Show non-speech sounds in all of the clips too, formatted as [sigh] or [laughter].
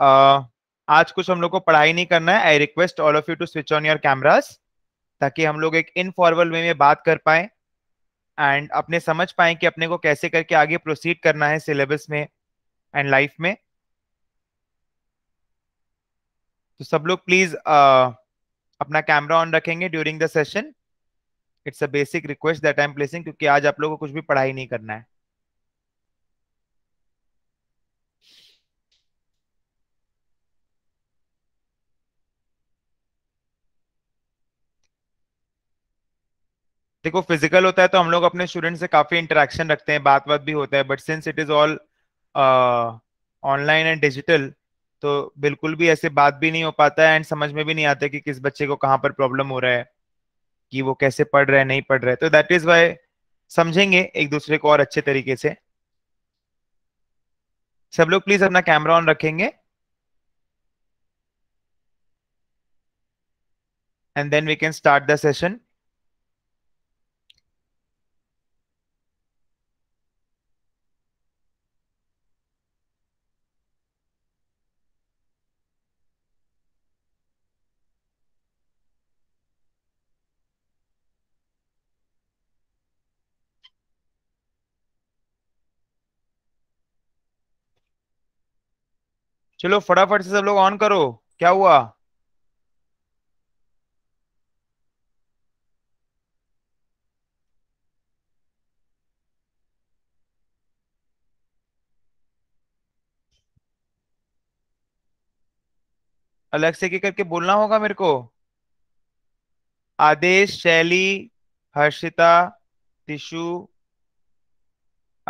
आज कुछ हम लोग को पढ़ाई नहीं करना है I request all of you to switch on your cameras ताकि हम लोग एक इनफॉर्मल वे में बात कर पाए एंड अपने समझ पाए कि अपने को कैसे करके आगे प्रोसीड करना है सिलेबस में एंड लाइफ में तो सब लोग प्लीज अपना कैमरा ऑन रखेंगे during the session it's a basic request that I am placing क्योंकि आज आप लोगों को कुछ भी पढ़ाई नहीं करना है देखो फिजिकल होता है तो हम लोग अपने स्टूडेंट से काफी इंटरेक्शन रखते हैं बात बात भी होता है but since it is all online and digital तो बिल्कुल भी ऐसे बात भी नहीं हो पाता है एंड समझ में भी नहीं आता कि किस बच्चे को कहाँ पर प्रॉब्लम हो रहा है कि वो कैसे पढ़ रहे है नहीं पढ़ रहे है तो दैट इज वाई समझेंगे एक दूसरे को और अच्छे तरीके से सब लोग प्लीज अपना कैमरा ऑन रखेंगे and then we can start the session चलो फटाफट से सब लोग ऑन करो क्या हुआ अलग से के करके बोलना होगा मेरे को आदेश शैली हर्षिता तिशु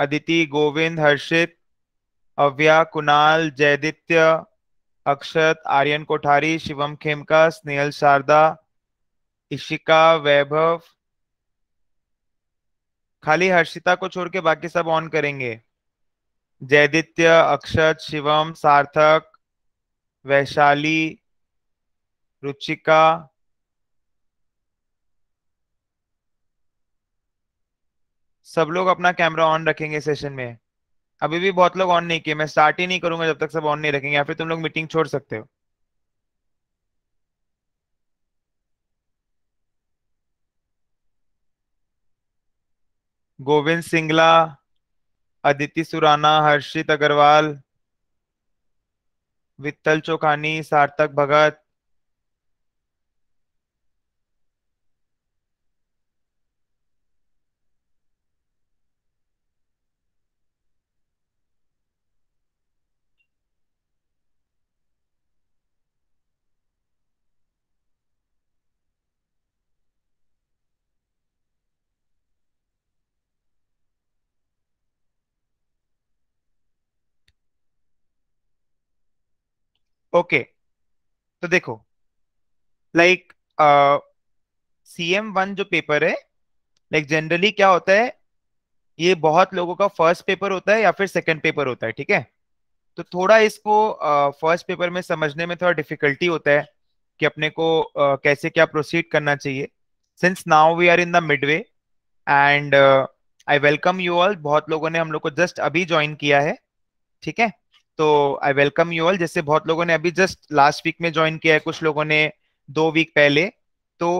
अदिति गोविंद हर्षित अव्या कुणाल जयदित्य अक्षत आर्यन कोठारी शिवम खेमका स्नेहल शारदा इशिका वैभव खाली हर्षिता को छोड़ के बाकी सब ऑन करेंगे जयदित्य अक्षत शिवम सार्थक वैशाली रुचिका सब लोग अपना कैमरा ऑन रखेंगे सेशन में अभी भी बहुत लोग ऑन नहीं किए मैं स्टार्ट ही नहीं करूंगा जब तक सब ऑन नहीं रखेंगे या फिर तुम लोग मीटिंग छोड़ सकते हो गोविंद सिंगला अदिति सुराना हर्षित अग्रवाल वित्तल चौखानी सार्थक भगत ओके तो देखो लाइक सी एम वन जो पेपर है लाइक like जनरली क्या होता है ये बहुत लोगों का फर्स्ट पेपर होता है या फिर सेकंड पेपर होता है ठीक है तो थोड़ा इसको फर्स्ट uh, पेपर में समझने में थोड़ा डिफिकल्टी होता है कि अपने को uh, कैसे क्या प्रोसीड करना चाहिए since now we are in the midway and I welcome you all बहुत लोगों ने हम लोग को जस्ट अभी ज्वाइन किया है ठीक है तो आई वेलकम यू ऑल जैसे बहुत लोगों ने अभी जस्ट लास्ट वीक में ज्वाइन किया है कुछ लोगों ने दो वीक पहले तो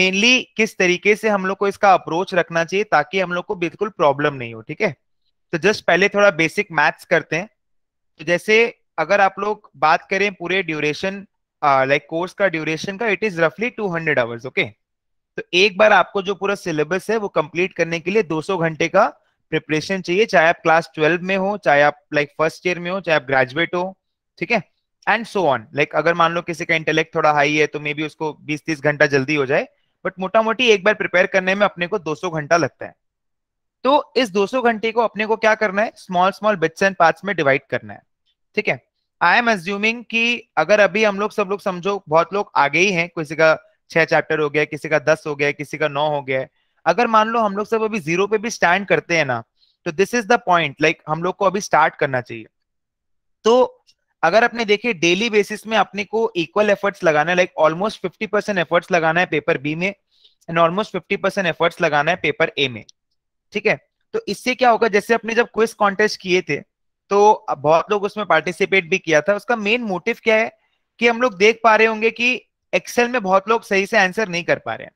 मेनली किस तरीके से हम लोग को इसका अप्रोच रखना चाहिए ताकि हम लोग को बिल्कुल प्रॉब्लम नहीं हो ठीक है तो जस्ट पहले थोड़ा बेसिक मैथ्स करते हैं तो जैसे अगर आप लोग बात करें पूरे ड्यूरेशन लाइक कोर्स का ड्यूरेशन का इट इज रफली 200 हंड्रेड आवर्स ओके तो एक बार आपको जो पूरा सिलेबस है वो कंप्लीट करने के लिए 200 घंटे का प्रिपरेशन चाहिए चाहे आप क्लास ट्वेल्व में हो चाहे आप लाइक फर्स्ट ईयर में हो चाहे आप ग्रेजुएट हो ठीक है एंड सो ऑन लाइक अगर मान लो किसी का इंटेलेक्ट थोड़ा हाई है तो मे बी उसको बीस तीस घंटा जल्दी हो जाए बट मोटा मोटी एक बार प्रिपेयर करने में अपने को 200 घंटा लगता है तो इस 200 घंटे को अपने को क्या करना है small small bits and parts में डिवाइड करना है ठीक है आई एम एज्यूमिंग कि अगर अभी हम लोग सब लोग समझो बहुत लोग आगे ही हैं किसी का छह चैप्टर हो गया किसी का दस हो गया किसी का नौ हो गया अगर मान लो हम लोग सब अभी जीरो पे भी स्टैंड करते हैं ना तो this is the point like हम लोग को अभी स्टार्ट करना चाहिए तो अगर आपने देखे डेली बेसिस में अपने को इक्वल एफर्ट्स लगाना है like almost fifty percent efforts लगाना है पेपर बी में and almost fifty percent efforts लगाना है पेपर ए में ठीक है तो इससे क्या होगा जैसे अपने जब क्विज कॉन्टेस्ट किए थे तो बहुत लोग उसमें पार्टिसिपेट भी किया था उसका मेन मोटिव क्या है कि हम लोग देख पा रहे होंगे कि एक्सेल में बहुत लोग सही से आंसर नहीं कर पा रहे हैं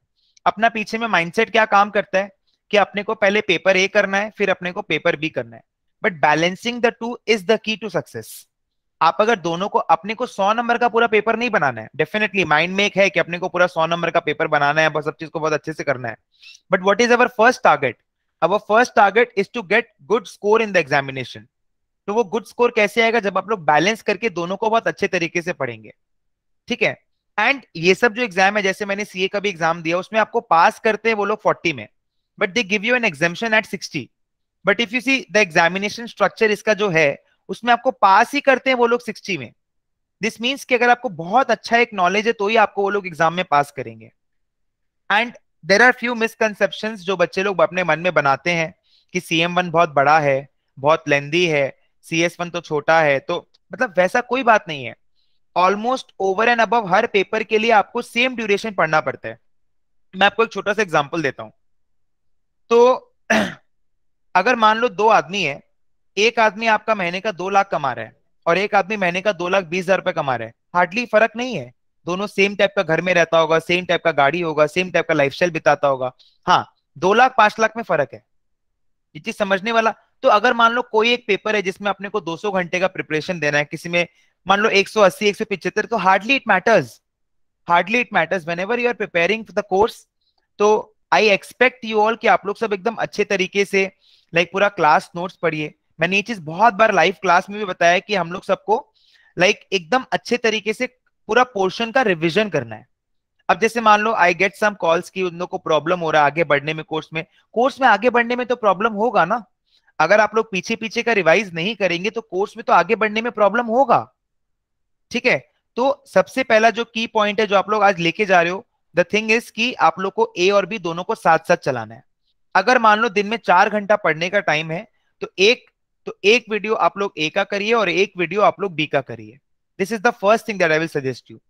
अपना पीछे में माइंडसेट क्या काम करता है कि अपने को पहले पेपर ए करना है फिर अपने को पेपर बी करना है but balancing the two is the key to success आप अगर दोनों को अपने को सौ नंबर का पूरा पेपर नहीं बनाना है डेफिनेटली माइंड में एक है कि अपने को पूरा सौ नंबर का पेपर बनाना है बस सब चीज को बहुत अच्छे से करना है but what is our first target our first target is to get good score in the examination तो वो गुड स्कोर कैसे आएगा जब आप लोग बैलेंस करके दोनों को बहुत अच्छे तरीके से पढ़ेंगे ठीक है एंड ये सब जो एग्जाम है जैसे मैंने सीए का भी एग्जाम दिया उसमें आपको पास करते हैं वो लोग फोर्टी में but they give you an examination at sixty but if you see the examination structure इसका जो है उसमें आपको पास ही करते हैं वो लोग सिक्सटी में दिस मीन्स कि अगर आपको बहुत अच्छा एक नॉलेज है तो ही आपको वो लोग एग्जाम में पास करेंगे and there are few misconception जो बच्चे लोग अपने मन में बनाते हैं कि सी एम वन बहुत बड़ा है बहुत लेंदी है सी एस वन तो छोटा है तो मतलब वैसा कोई बात नहीं है ऑलमोस्ट ओवर एंड अबव हर पेपर के लिए आपको सेम ड्यूरेशन पढ़ना पड़ता है मैं आपको एक छोटा सा एग्जाम्पल देता हूं तो [clears throat] अगर मान लो दो आदमी है एक आदमी आपका महीने का दो लाख कमा रहा है और एक आदमी महीने का दो लाख बीस हजार रुपए कमा रहा है हार्डली फर्क नहीं है दोनों सेम टाइप का घर में रहता होगा सेम टाइप का गाड़ी होगा सेम टाइप का लाइफ बिताता होगा हाँ दो लाख पांच लाख में फर्क है ये चीज समझने वाला तो अगर मान लो कोई एक पेपर है जिसमें अपने को 200 घंटे का प्रिपरेशन देना है किसी में मान लो 180 175 तो hardly it matters hardly it matters when ever you are preparing the course तो आई एक्सपेक्ट यू ऑल कि आप लोग सब एकदम अच्छे तरीके से लाइक पूरा क्लास नोट्स पढ़िए मैंने ये चीज बहुत बार लाइव क्लास में भी बताया कि हम लोग सबको लाइक like, एकदम अच्छे तरीके से पूरा पोर्शन का रिविजन करना है अब जैसे मान लो आई गेट सम कॉल्स की उन लोग को प्रॉब्लम हो रहा है आगे बढ़ने में कोर्स में कोर्स में आगे बढ़ने में तो प्रॉब्लम होगा ना अगर आप लोग पीछे पीछे का रिवाइज नहीं करेंगे तो कोर्स में तो आगे बढ़ने में प्रॉब्लम होगा ठीक है तो सबसे पहला जो की पॉइंट है जो आप लोग आज लेके जा रहे हो द थिंग इज कि आप लोग को ए और बी दोनों को साथ साथ चलाना है अगर मान लो दिन में चार घंटा पढ़ने का टाइम है तो एक तो एक वीडियो आप लोग ए का करिए और एक वीडियो आप लोग बी का करिए this is the first thing that I will suggest you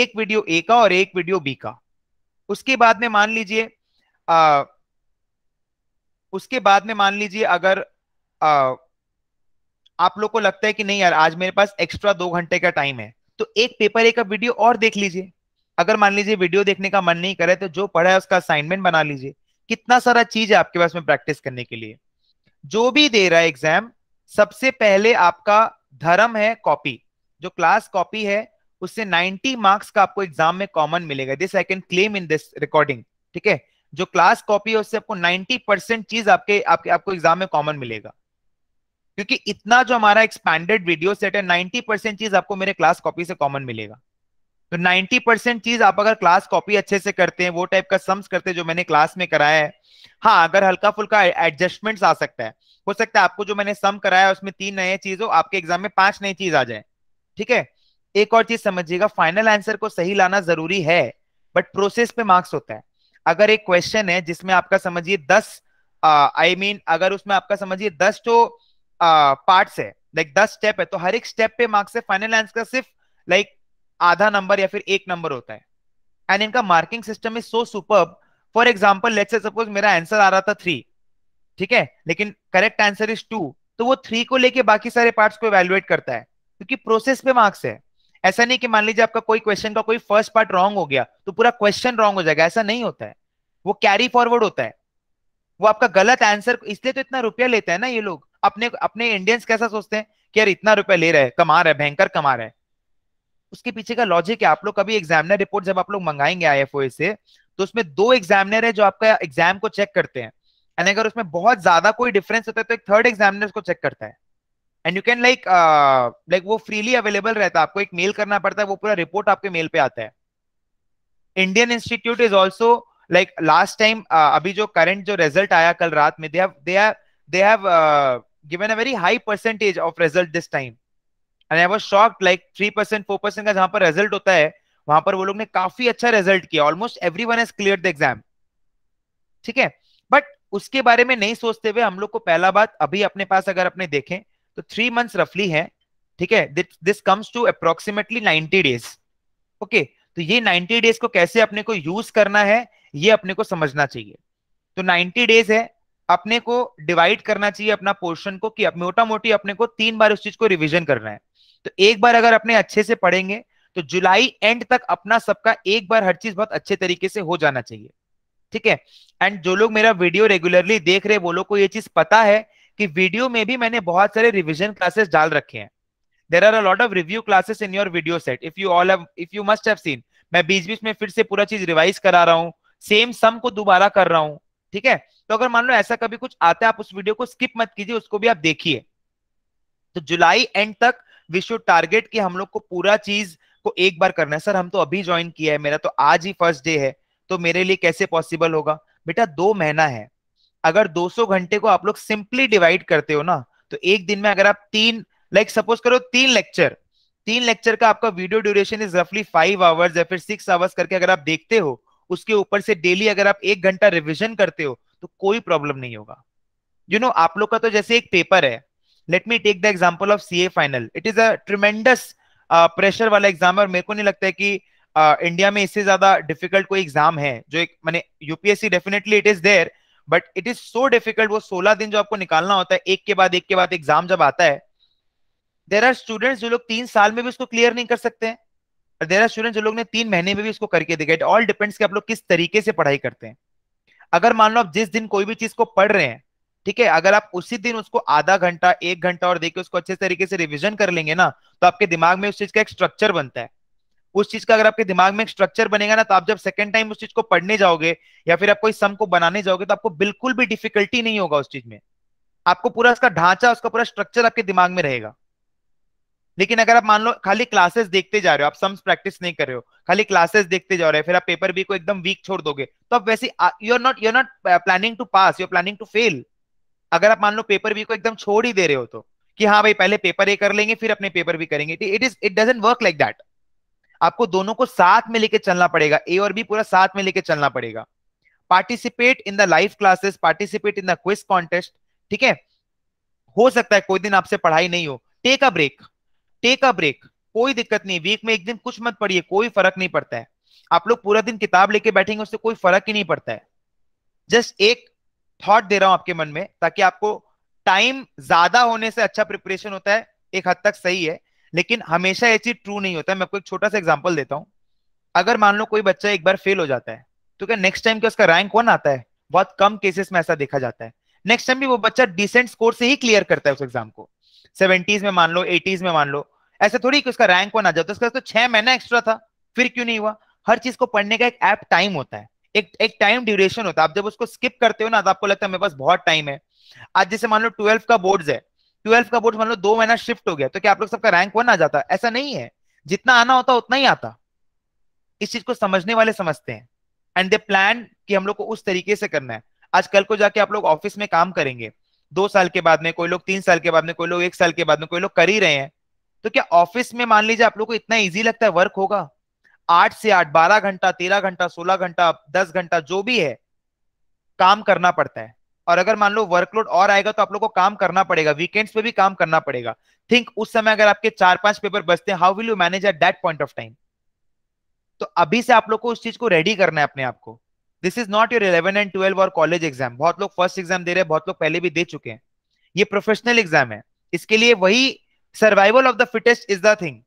एक वीडियो ए का और एक वीडियो बी का उसके बाद में मान लीजिए उसके बाद में मान लीजिए अगर आ, आप लोग को लगता है कि नहीं यार आज मेरे पास एक्स्ट्रा दो घंटे का टाइम है तो एक पेपर एक वीडियो और देख लीजिए अगर मान लीजिए वीडियो देखने का मन नहीं करे तो जो पढ़ा है उसका असाइनमेंट बना लीजिए कितना सारा चीज है आपके पास में प्रैक्टिस करने के लिए जो भी दे रहा है एग्जाम सबसे पहले आपका धर्म है कॉपी जो क्लास कॉपी है उससे 90 मार्क्स का आपको एग्जाम में कॉमन मिलेगा this I can claim in this recording ठीक है जो क्लास कॉपी है उससे आपको 90 परसेंट चीज आपके आपके आपको एग्जाम में कॉमन मिलेगा क्योंकि इतना जो हमारा एक्सपैंडेड वीडियो सेट है नाइनटी परसेंट चीज आपको मेरे क्लास कॉपी से कॉमन मिलेगा तो नाइनटी परसेंट चीज आप अगर क्लास कॉपी अच्छे से करते हैं वो टाइप का सम्स करते हैं जो मैंने क्लास में कराया है हाँ अगर हल्का फुल्का एडजस्टमेंट आ सकता है हो सकता है आपको जो मैंने सम कराया है उसमें तीन नए चीज हो आपके एग्जाम में पांच नई चीज आ जाए ठीक है एक और चीज समझिएगा फाइनल आंसर को सही लाना जरूरी है बट प्रोसेस पे मार्क्स होता है अगर एक क्वेश्चन है जिसमें आपका समझिए दस आई मीन I mean, अगर उसमें आपका समझिए दस तो पार्ट है लाइक दस स्टेप है तो हर एक स्टेप पे मार्क्स है फाइनल आंसर का सिर्फ लाइक like, आधा नंबर या फिर एक नंबर होता है एंड इनका marking system is so super for example से सपोज मेरा आंसर आ रहा था थ्री ठीक है लेकिन करेक्ट आंसर इज टू तो वो थ्री को लेके बाकी सारे पार्ट्स को इवेल्युएट करता है क्योंकि प्रोसेस पे मार्क्स है ऐसा नहीं कि मान लीजिए आपका कोई क्वेश्चन का कोई फर्स्ट पार्ट रॉन्ग हो गया तो पूरा क्वेश्चन रॉन्ग हो जाएगा ऐसा नहीं होता है वो कैरी फॉरवर्ड होता है वो आपका गलत आंसर इसलिए तो इतना रुपया लेता है ना ये लोग अपने अपने इंडियंस कैसा सोचते हैं कि यार इतना रुपए ले रहे हैं कमा रहे भयंकर कमा रहे उसके पीछे का लॉजिक है आप लोग कभी एग्जामिनर रिपोर्ट जब आप लोग मंगाएंगे आई से तो उसमें दो एग्जामिनर है जो आपका एग्जाम को चेक करते हैं एंड अगर उसमें बहुत ज्यादा कोई डिफरेंस होता है तो एक थर्ड एग्जामिनर उसको चेक करता है and you can like like वो फ्रीली अवेलेबल रहता है आपको एक मेल करना पड़ता है वो पूरा रिपोर्ट आपके मेल पे आता है Indian institute is also like last time अभी जो करंट जो रिजल्ट आया कल रात में they have they have they have given a very high percentage of result this time and i was shocked like 3% 4% ka jahan par result hota hai वहां पर वो लोग ने काफी अच्छा result किया almost everyone has cleared the exam ठीक है बट उसके बारे में नहीं सोचते हुए हम लोग को पहला बात अभी अपने पास अगर अपने देखें तो थ्री मंथ्स रफली है ठीक है this comes to approximately 90 days okay okay, तो ये 90 डेज को कैसे अपने को यूज करना है ये अपने को समझना चाहिए तो 90 डेज है अपने को डिवाइड करना चाहिए अपना पोर्शन को कि मोटा मोटी अपने को तीन बार उस चीज को रिविजन करना है तो एक बार अगर अपने अच्छे से पढ़ेंगे तो जुलाई एंड तक अपना सबका एक बार हर चीज बहुत अच्छे तरीके से हो जाना चाहिए ठीक है एंड जो लोग मेरा वीडियो रेगुलरली देख रहे वो लोग को ये चीज पता है कि वीडियो में भी मैंने बहुत सारे रिविजन क्लासेस डाल रखे हैं there are a lot of review classes in your video set if you all if you must have seen मैं बीच बीच में फिर से पूरा चीज रिवाइज करा रहा हूँ सेम सम को दोबारा कर रहा हूँ ठीक है तो अगर मान लो ऐसा कभी कुछ आता है आप उस वीडियो को स्किप मत कीजिए उसको भी आप देखिए तो जुलाई एंड तक विश्व टारगेट की हम लोग को पूरा चीज को एक बार करना है सर हम तो अभी ज्वाइन किया है मेरा तो आज ही फर्स्ट डे है तो मेरे लिए कैसे पॉसिबल होगा बेटा दो महीना है अगर 200 घंटे को आप लोग सिंपली डिवाइड करते हो ना तो एक दिन में अगर आप तीन लाइक like, सपोज करो तीन लेक्चर तीन लेक्चर का आपका वीडियो ड्यूरेशन इज रफली फाइव आवर्स या फिर सिक्स आवर्स करके अगर आप देखते हो उसके ऊपर से डेली अगर आप एक घंटा रिविजन करते हो तो कोई प्रॉब्लम नहीं होगा यू you नो know, आप लोग का तो जैसे एक पेपर है let me take the example of C final it is a tremendous pressure वाला एग्जाम है और मेरे को नहीं लगता है कि uh, इंडिया में इससे ज्यादा डिफिकल्ट कोई एग्जाम है जो एक मैंने UPSC definitely it is there but it is so difficult वो सोलह दिन जो आपको निकालना होता है एक के बाद एक के बाद एग्जाम जब आता है देर आर स्टूडेंट्स जो लोग तीन साल में भी उसको क्लियर नहीं कर सकते हैं और देर स्टूडेंट जो लोग ने तीन महीने में भी इसको करके देखा इट ऑल डिपेंड्स कि आप लोग किस तरीके से पढ़ाई करते हैं अगर मान लो आप जिस दिन कोई भी चीज को पढ़ रहे हैं ठीक है अगर आप उसी दिन उसको आधा घंटा एक घंटा और देके उसको अच्छे तरीके से रिविजन कर लेंगे ना तो आपके दिमाग में उस चीज का एक स्ट्रक्चर बनता है उस चीज का अगर आपके दिमाग में एक स्ट्रक्चर बनेगा ना तो आप जब सेकंड टाइम उस चीज को पढ़ने जाओगे या फिर आप कोई सम को बनाने जाओगे तो आपको बिल्कुल भी डिफिकल्टी नहीं होगा उस चीज में आपको पूरा उसका ढांचा उसका पूरा स्ट्रक्चर आपके दिमाग में रहेगा लेकिन अगर आप मान लो खाली क्लासेस देखते जा रहे हो आप सम्स प्रैक्टिस नहीं कर रहे हो खाली क्लासेस देखते जा रहे हो फिर आप पेपर बी को एकदम वीक छोड़ दोगे तो आप वैसे you are not you are not planning to pass you are planning to fail अगर आप मान लो पेपर बी को एकदम छोड़ ही दे रहे हो तो कि हाँ भाई पहले पेपर ए कर लेंगे फिर अपने पेपर बी करेंगे it is it doesn't work like that आपको दोनों को साथ में लेके चलना पड़ेगा ए और बी पूरा साथ में लेके चलना पड़ेगा participate in the live classes participate in the quiz contest ठीक है हो सकता है कोई दिन आपसे पढ़ाई नहीं हो take a break take a break कोई दिक्कत नहीं वीक में एक दिन कुछ मत पढ़िए कोई फर्क नहीं पड़ता है आप लोग पूरा दिन किताब लेके बैठेंगे उससे कोई फर्क ही नहीं पड़ता है जस्ट एक थॉट दे रहा हूं आपके मन में ताकि आपको टाइम ज्यादा होने से अच्छा प्रिपरेशन होता है एक हद तक सही है लेकिन हमेशा ये चीज ट्रू नहीं होता है मैं आपको एक छोटा सा एग्जाम्पल देता हूँ अगर मान लो कोई बच्चा एक बार फेल हो जाता है तो क्या नेक्स्ट टाइम उसका रैंक कौन आता है बहुत कम केसेस में ऐसा देखा जाता है नेक्स्ट टाइम भी वो बच्चा डिसेंट स्कोर से ही क्लियर करता है उस एग्जाम को सेवेंटीज में मान लो एटीज में मान लो ऐसे थोड़ी कि उसका रैंक वन आ जाता है उसका तो छह महीना एक्स्ट्रा था फिर क्यों नहीं हुआ हर चीज को पढ़ने का एक ऐप टाइम होता है एक एक टाइम ड्यूरेशन होता है आप जब उसको स्किप करते हो ना तो आपको लगता है मेरे पास बहुत टाइम है आज जैसे मान लो ट्वेल्व का बोर्ड है ट्वेल्व का बोर्ड मान लो दो महीना शिफ्ट हो गया तो क्या आप लोग सबका रैंक वन आ जाता ऐसा नहीं है जितना आना होता उतना ही आता इस चीज को समझने वाले समझते हैं एंड दे प्लान कि हम लोग को उस तरीके से करना है आज कल को जाके आप लोग ऑफिस में काम करेंगे दो साल के बाद में कोई लोग तीन साल के बाद में कोई लोग एक साल के बाद में कोई लोग कर ही रहे हैं तो क्या ऑफिस में मान लीजिए आप लोग को इतना ईजी लगता है वर्क होगा आठ से आठ बारह घंटा तेरह घंटा सोलह घंटा दस घंटा जो भी है काम करना पड़ता है और अगर मान लो वर्कलोड और आएगा तो आप लोग को काम करना पड़ेगा वीकेंड्स पे भी काम करना पड़ेगा थिंक उस समय अगर आपके चार पांच पेपर बचते हैं how will you manage at that point of time तो अभी से आप लोग को उस चीज को रेडी करना है अपने आप को this is not your eleven and twelve और कॉलेज एग्जाम बहुत लोग फर्स्ट एग्जाम दे रहे हैं बहुत लोग पहले भी दे चुके हैं ये प्रोफेशनल एग्जाम है इसके लिए वही survival of the fittest is the thing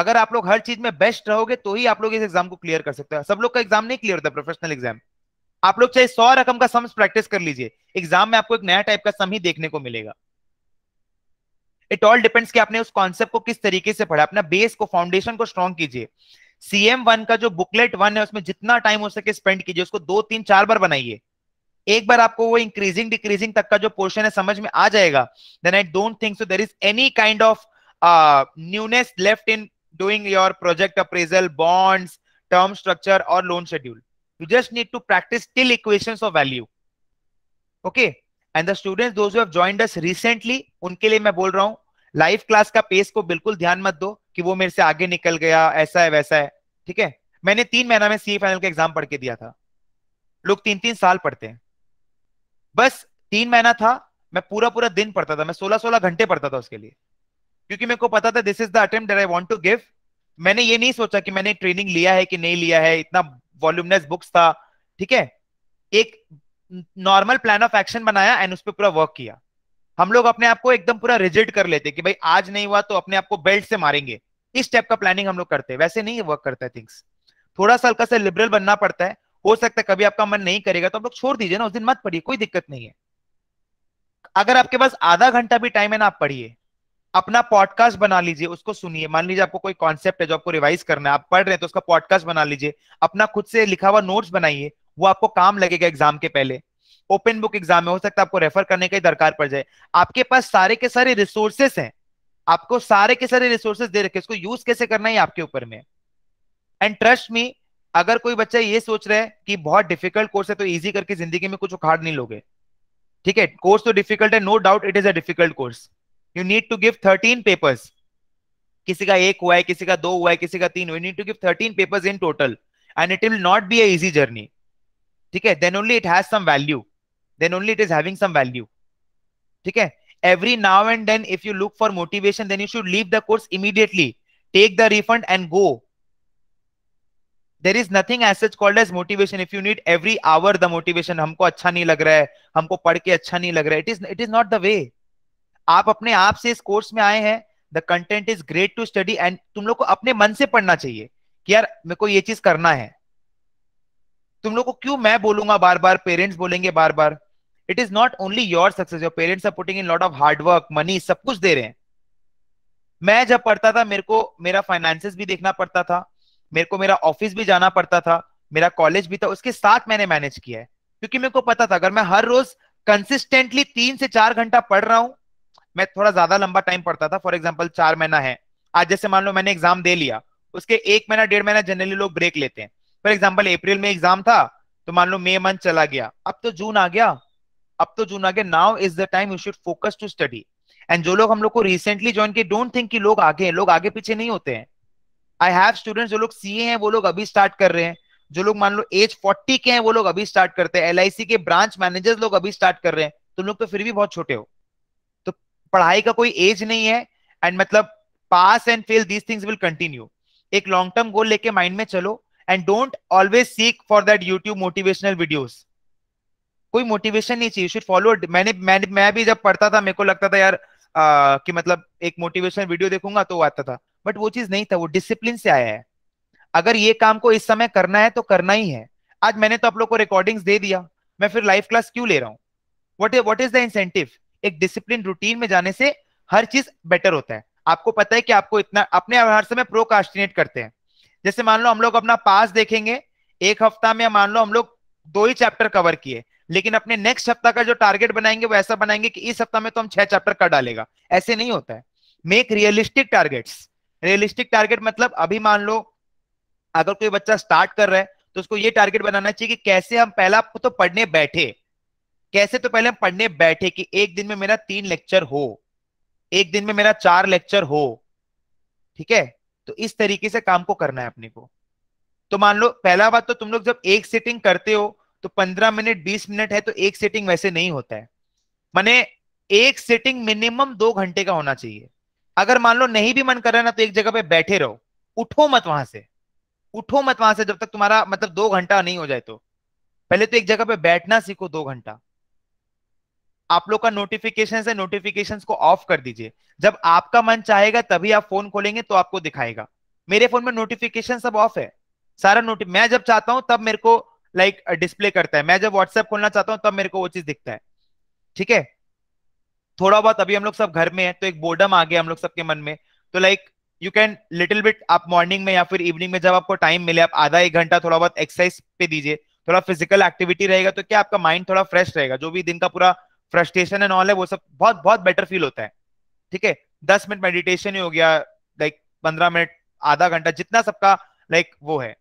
अगर आप लोग हर चीज में बेस्ट रहोगे तो ही आप लोग इस एग्जाम को क्लियर कर सकते हो सब लोग का एग्जाम नहीं क्लियर होता प्रोफेशनल एग्जाम आप लोग चाहे सौ रकम का सम्स प्रैक्टिस कर लीजिए एग्जाम में आपको एक नया टाइप का सम ही देखने को मिलेगा इट ऑल डिपेंड्स कि आपने उस कॉन्सेप्ट को किस तरीके से पढ़ा अपना बेस को फाउंडेशन को स्ट्रॉन्ग कीजिए सीएम वन का जो बुकलेट वन है उसमें जितना टाइम हो सके स्पेंड कीजिए उसको दो तीन चार बार बनाइए एक बार आपको वो इंक्रीजिंग डिक्रीजिंग तक का जो पोर्शन है समझ में आ जाएगा then I don't think so there is any kind of newness left in doing your project appraisal bonds term structure और loan schedule you just need to practise till equation value okay and the students those recently उनके लिए मैं बोल रहा हूं live class का pace को बिल्कुल ध्यान मत दो कि वो मेरे से आगे निकल गया ऐसा है वैसा है ठीक है मैंने तीन महीना में सी फाइनल का एग्जाम पढ़ के दिया था लोग तीन तीन साल पढ़ते हैं बस तीन महीना था मैं पूरा पूरा दिन पढ़ता था मैं सोलह सोलह घंटे पढ़ता था उसके लिए क्योंकि मेरे को पता था this is the attempt I want to give मैंने ये नहीं सोचा कि मैंने ट्रेनिंग लिया है कि नहीं लिया है इतना वॉल्यूमनेस बुक्स था ठीक है एक नॉर्मल प्लान ऑफ एक्शन बनाया एंड उस पर पूरा वर्क किया हम लोग अपने आप को एकदम पूरा रिजिट कर लेते कि भाई आज नहीं हुआ तो अपने आप को बेल्ट से मारेंगे इस टाइप का प्लानिंग हम लोग करते हैं वैसे नहीं वर्क करता है थिंग्स थोड़ा सा हल्का सा लिबरल बनना पड़ता है हो सकता है कभी आपका मन नहीं करेगा तो आप लोग छोड़ दीजिए ना उस दिन मत पढ़िए कोई दिक्कत नहीं है अगर आपके पास आधा घंटा भी टाइम है ना आप पढ़िए अपना पॉडकास्ट बना लीजिए उसको सुनिए मान लीजिए आपको कोई कॉन्सेप्ट है जो आपको रिवाइज करना है आप पढ़ रहे हैं तो उसका पॉडकास्ट बना लीजिए अपना खुद से लिखा हुआ नोट्स बनाइए वो आपको काम लगेगा एग्जाम के पहले ओपन बुक एग्जाम में हो सकता है आपको रेफर करने का ही दरकार पड़ जाए आपके पास सारे के सारे रिसोर्सेस हैं आपको सारे के सारे रिसोर्सेस दे रखे इसको यूज कैसे करना है आपके ऊपर में एंड ट्रस्ट मी अगर कोई बच्चा ये सोच रहा है कि बहुत डिफिकल्ट कोर्स है तो इजी करके जिंदगी में कुछ उखाड़ नहीं लोगे ठीक है कोर्स तो डिफिकल्ट है no doubt it is a difficult course you need to give thirteen papers किसी का एक हुआ है किसी का दो हुआ है किसी का तीन हुआ need to give thirteen papers in total and it will not be easy journey ठीक है then only it has some value then only it is having some value ठीक है every now and then if you look for motivation then you should leave the course immediately take the refund and go there is nothing as such called as motivation if you need every hour the motivation हमको अच्छा नहीं लग रहा है हमको पढ़ के अच्छा नहीं लग रहा है it is it is not the way आप अपने आप से इस कोर्स में आए हैं the content is great to study and तुम लोग को अपने मन से पढ़ना चाहिए कि यार मेरे को ये चीज करना है तुम लोग को क्यों मैं बोलूंगा बार बार पेरेंट्स बोलेंगे बार बार it is not only your success your parents are putting in lot of hard work money सब कुछ दे रहे हैं मैं जब पढ़ता था मेरे को मेरा फाइनेंसेस भी देखना पड़ता था मेरे को मेरा ऑफिस भी जाना पड़ता था मेरा कॉलेज भी था उसके साथ मैंने मैनेज किया है क्योंकि मेरे को पता था अगर मैं हर रोज कंसिस्टेंटली तीन से चार घंटा पढ़ रहा हूं मैं थोड़ा ज्यादा लंबा टाइम पढ़ता था फॉर एग्जाम्पल चार महीना है आज जैसे मान लो मैंने एग्जाम दे लिया उसके एक महीना डेढ़ महीना जनरली लोग ब्रेक लेते हैं फॉर एग्जाम्पल अप्रैल में एग्जाम था तो मान लो मई मंथ चला गया अब तो जून आ गया अब तो जून आगे now is the time you should focus to study and जो लोग हम लोग को रिसेंटली ज्वाइन किए डोंट थिंक कि लोग आगे हैं लोग आगे पीछे नहीं होते हैं आई हैव स्टूडेंट्स जो लोग सीए हैं वो लोग अभी स्टार्ट कर रहे हैं जो लोग मान लो एज फोर्टी के हैं वो लोग अभी स्टार्ट करते हैं एल के ब्रांच मैनेजर्स लोग अभी स्टार्ट कर रहे हैं तुम लोग तो फिर भी बहुत छोटे हो तो पढ़ाई का कोई एज नहीं है एंड मतलब pass and fail these things will continue एक लॉन्ग टर्म गोल लेके माइंड में चलो and don't always seek for that YouTube motivational videos कोई मोटिवेशन नहीं चाहिए यू शुड फॉलो मैंने मैं मैं भी जब पढ़ता था मेरे को लगता था यार आ, कि मतलब एक मोटिवेशन वीडियो देखूंगा तो आता था बट वो चीज नहीं था वो डिसिप्लिन से आया है अगर ये काम को इस समय करना है तो करना ही है आज मैंने तो आप लोग को रिकॉर्डिंग्स दे दिया मैं फिर लाइव क्लास क्यों ले रहा हूँ what what is the incentive एक डिसिप्लिन रूटीन में जाने से हर चीज बेटर होता है आपको पता है कि आपको इतना अपने हर समय कास्टिनेट करते हैं जैसे मान लो हम लोग अपना पास देखेंगे एक हफ्ता में मान लो हम लोग दो ही चैप्टर कवर किए लेकिन अपने नेक्स्ट हफ्ता का जो टारगेट बनाएंगे वो ऐसा बनाएंगे कि इस हफ्ता में तो हम छह चैप्टर कर डालेगा ऐसे नहीं होता है make realistic targets realistic target मतलब अभी मान लो अगर कोई बच्चा स्टार्ट कर रहा है तो उसको ये टारगेट बनाना चाहिए कि कैसे हम पहला तो पढ़ने बैठे कैसे तो पहले हम पढ़ने बैठे कि एक दिन में मेरा तीन लेक्चर हो एक दिन में मेरा चार लेक्चर हो ठीक है तो इस तरीके से काम को करना है अपने को तो मान लो पहला बात तो तुम लोग जब एक सेटिंग करते हो तो पंद्रह मिनट बीस मिनट है तो एक सेटिंग वैसे नहीं होता है माने एक सेटिंग मिनिमम दो घंटे का होना चाहिए अगर मान लो नहीं भी मन कर रहा है ना तो एक जगह पे बैठे रहो उठो मत वहां से उठो मत वहां से जब तक तुम्हारा मतलब दो घंटा नहीं हो जाए तो पहले तो एक जगह पे बैठना सीखो दो घंटा आप लोग का नोटिफिकेशन है नोटिफिकेशन को ऑफ कर दीजिए जब आपका मन चाहेगा तभी आप फोन खोलेंगे तो आपको दिखाएगा मेरे फोन में नोटिफिकेशन सब ऑफ है सारा नोटिफ मैं जब चाहता हूं तब मेरे को लाइक like, डिस्प्ले uh, करता है मैं जब व्हाट्सएप खोलना चाहता हूँ तब मेरे को वो चीज दिखता है ठीक है थोड़ा बहुत अभी हम लोग सब घर में है तो एक बोर्डम आ गया हम लोग सबके मन में तो like you can little bit आप मॉर्निंग में या फिर इवनिंग में जब आपको टाइम मिले आप आधा एक घंटा थोड़ा बहुत एक्सरसाइज पे दीजिए थोड़ा फिजिकल एक्टिविटी रहेगा तो क्या आपका माइंड थोड़ा फ्रेश रहेगा जो भी दिन का पूरा फ्रस्ट्रेशन एंड ऑल है वो सब बहुत बहुत बेटर फील होता है ठीक है दस मिनट मेडिटेशन ही हो गया लाइक पंद्रह मिनट आधा घंटा जितना सबका लाइक वो है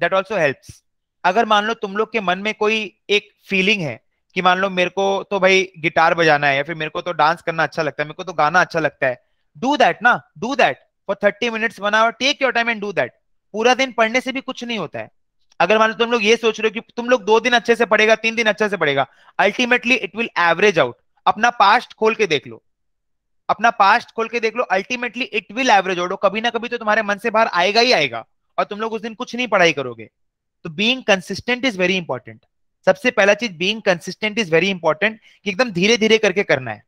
दैट ऑल्सो हेल्प्स अगर मान लो तुम लोग के मन में कोई एक फीलिंग है कि मान लो मेरे को तो भाई गिटार बजाना है या फिर मेरे को तो डांस करना अच्छा लगता है मेरे को तो गाना अच्छा लगता है डू दैट ना do that for thirty minutes one hour take your time and do that पूरा दिन पढ़ने से भी कुछ नहीं होता है अगर मान लो तुम लोग ये सोच रहे हो कि तुम लोग दो दिन अच्छे से पढ़ेगा तीन दिन अच्छे से पढ़ेगा ultimately it will average out अपना पास्ट खोल के देख लो अपना पास्ट खोल के देख लो ultimately it will average out कभी ना कभी तो तुम्हारे मन से बाहर आएगा ही आएगा और तुम लोग उस दिन कुछ नहीं पढ़ाई करोगे तो being consistent is very important सबसे पहला चीज being consistent is very important कि एकदम धीरे धीरे करके करना है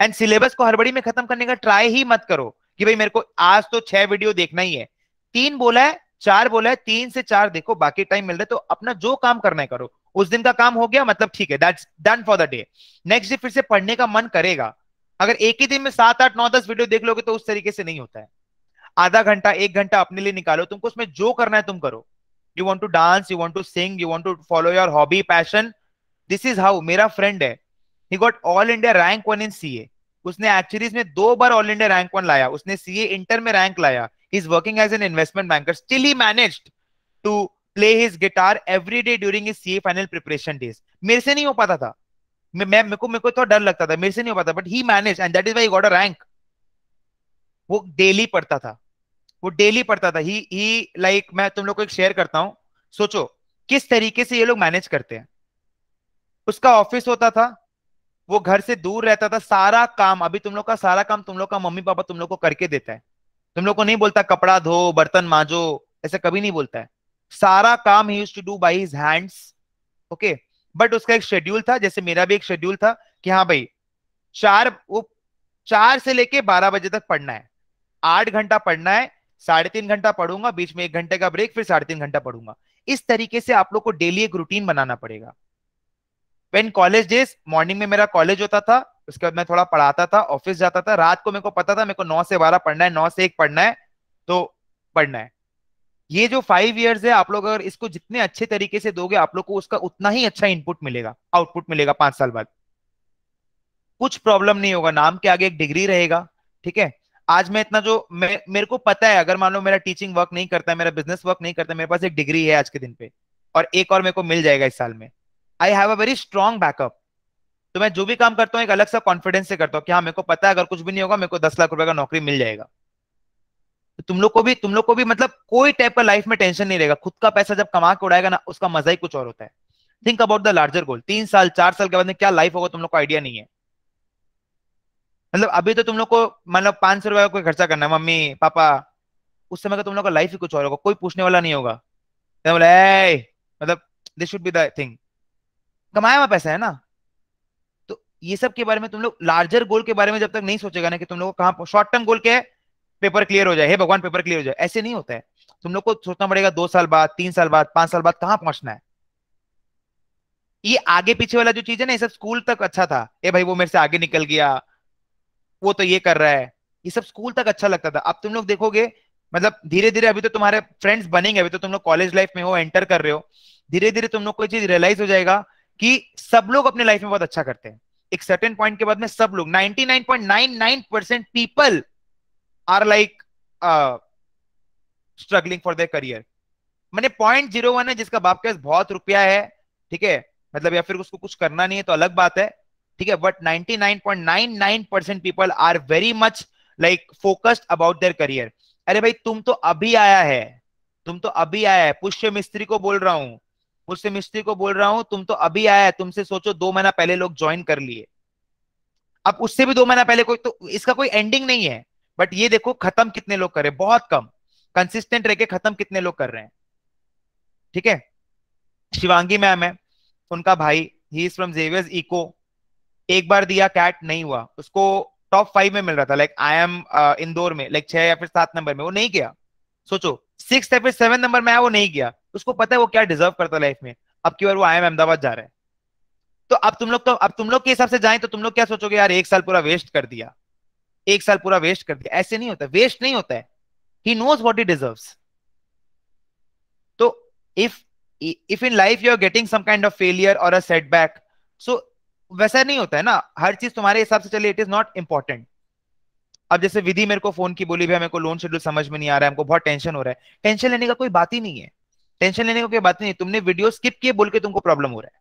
एंड सिलेबस को हरबड़ी में खत्म करने का ट्राई ही मत करो कि भाई मेरे को आज तो छह वीडियो देखना ही है तीन बोला है चार बोला है तीन से चार देखो बाकी टाइम मिल रहा है तो अपना जो काम करना है करो उस दिन का काम हो गया मतलब ठीक है that's done for the day next day फिर से पढ़ने का मन करेगा अगर एक ही दिन में सात आठ नौ दस वीडियो देख लोगे तो उस तरीके से नहीं होता है आधा घंटा एक घंटा अपने लिए निकालो तुमको उसमें जो करना है तुम करो you want to dance you want to sing you want to follow your hobby passion this is how मेरा फ्रेंड है he got all India rank one in C A उसने एक्चुअली इसमें दो बार ऑल इंडिया रैंक वन लाया उसने C A inter में rank लाया is working as an investment banker still he manage to play his guitar every day during his C A final preparation days मेरे से नहीं हो पाता था मैं मेरे को मेरे को तो डर लगता था मेरे से नहीं हो पाता but he manage and that is why got a rank वो डेली पढ़ता था वो डेली पढ़ता था ही ही लाइक मैं तुम लोग को एक शेयर करता हूँ सोचो किस तरीके से ये लोग मैनेज करते हैं उसका ऑफिस होता था वो घर से दूर रहता था सारा काम अभी तुम लोग का सारा काम तुम लोग का मम्मी पापा तुम लोग को करके देता है तुम लोग को नहीं बोलता कपड़ा धो बर्तन माजो ऐसा कभी नहीं बोलता है सारा काम he to do by his hands okay but उसका एक शेड्यूल था जैसे मेरा भी एक शेड्यूल था कि हाँ भाई चार वो चार से लेके बारह बजे तक पढ़ना है आठ घंटा पढ़ना है साढ़े तीन घंटा पढ़ूंगा बीच में एक घंटे का ब्रेक फिर साढ़े तीन घंटा पढ़ूंगा इस तरीके से आप लोग को डेली एक रूटीन बनाना पड़ेगा वेन कॉलेज डेज मॉर्निंग में मेरा कॉलेज होता था उसके बाद मैं थोड़ा पढ़ाता था ऑफिस जाता था रात को मेरे को पता था मेरे को नौ से बारह पढ़ना है नौ से एक पढ़ना है तो पढ़ना है ये जो फाइव ईयर्स है आप लोग अगर इसको जितने अच्छे तरीके से दोगे आप लोग को उसका उतना ही अच्छा इनपुट मिलेगा आउटपुट मिलेगा पांच साल बाद कुछ प्रॉब्लम नहीं होगा नाम के आगे एक डिग्री रहेगा ठीक है आज मैं इतना जो मैं मेरे को पता है अगर मान लो मेरा टीचिंग वर्क नहीं करता है मेरा बिजनेस वर्क नहीं करता मेरे पास एक डिग्री है आज के दिन पे और एक और मेरे को मिल जाएगा इस साल में I have a very strong backup तो मैं जो भी काम करता हूँ एक अलग सा कॉन्फिडेंस से करता हूँ कि हाँ मेरे को पता है अगर कुछ भी नहीं होगा मेरे को दस लाख रुपए का नौकरी मिल जाएगा तो तुम लोग को भी तुम लोग को भी मतलब कोई टाइप का लाइफ में टेंशन नहीं रहेगा खुद का पैसा जब कमा के उड़ाएगा ना उसका मजा ही कुछ और होता है think about the larger goal तीन साल चार साल के बाद में क्या लाइफ होगा तुम लोग को आइडिया नहीं है मतलब अभी तो तुम लोग को मतलब पांच सौ रुपए कोई खर्चा करना है मम्मी पापा उस समय का तुम लोग का लाइफ ही कुछ और होगा कोई पूछने वाला नहीं होगा बोला मतलब this should be the thing कमाया हुआ पैसा है ना तो ये सब के बारे में तुम लोग लार्जर गोल के बारे में जब तक नहीं सोचेगा ना कि तुम लोग कहाँ शॉर्ट टर्म गोल के पेपर क्लियर हो जाए हे भगवान पेपर क्लियर हो जाए ऐसे नहीं होता है तुम लोग को सोचना पड़ेगा दो साल बाद तीन साल बाद पांच साल बाद कहाँ पहुंचना है ये आगे पीछे वाला जो चीज है ना ये सब स्कूल तक अच्छा था ए भाई वो मेरे से आगे निकल गया वो तो ये कर रहा है ये सब स्कूल तक अच्छा लगता था अब तुम लोग देखोगे मतलब धीरे धीरे अभी तो तुम्हारे फ्रेंड्स बनेंगे अभी तो तुम लोग कॉलेज लाइफ में हो एंटर कर रहे हो धीरे धीरे तुम लोग को चीज रियलाइज हो जाएगा कि सब लोग अपने लाइफ में बहुत अच्छा करते हैं एक सर्टेन पॉइंट के बाद में सब लोग ninety people are like struggling for their career मैंने पॉइंट जीरो वन है जिसका बाप के पास बहुत रुपया है ठीक है मतलब या फिर उसको कुछ करना नहीं है तो अलग बात है ठीक है but 99.99 percent people are very much like focused about their career अरे भाई तुम तो अभी आया है तुम तो अभी आया है पुष्य मिस्त्री को बोल रहा हूँ पुष्य मिस्त्री को बोल रहा हूँ तुम तो अभी आया है तुमसे सोचो दो महीना पहले लोग ज्वाइन कर लिए अब उससे भी दो महीना पहले कोई तो इसका कोई एंडिंग नहीं है बट ये देखो खत्म कितने लोग करे बहुत कम कंसिस्टेंट रह के खत्म कितने लोग कर रहे हैं ठीक है शिवांगी मैम है उनका भाई he is from Xavier's eco एक बार दिया कैट नहीं हुआ उसको टॉप फाइव में मिल रहा था लाइक आई एम इंदौर में लाइक छह या फिर सात नंबर में वो नहीं गया सोचो सिक्स या फिर सेवन नंबर में आया वो नहीं गया उसको पता है वो क्या डिजर्व करता लाइफ में अब की बार वो आई एम अहमदाबाद जा रहा है तो अब तुम लोग तो अब तुम लोग के हिसाब से जाए तो तुम लोग क्या सोचोगे यार एक साल पूरा वेस्ट कर दिया एक साल पूरा वेस्ट कर दिया ऐसे नहीं होता वेस्ट नहीं होता है he knows what he deserve तो if if in life you are getting some kind of failure और अ सेटबैक सो वैसा नहीं होता है ना हर चीज तुम्हारे हिसाब से चले इट इज नॉट इंपॉर्टेंट अब जैसे विधि मेरे को फोन की बोली भैया मेरे को लोन शेड्यूल समझ में नहीं आ रहा है हमको बहुत टेंशन हो रहा है टेंशन लेने का कोई बात ही नहीं है टेंशन लेने का कोई बात नहीं तुमने वीडियो स्किप किए बोल के तुमको प्रॉब्लम हो रहा है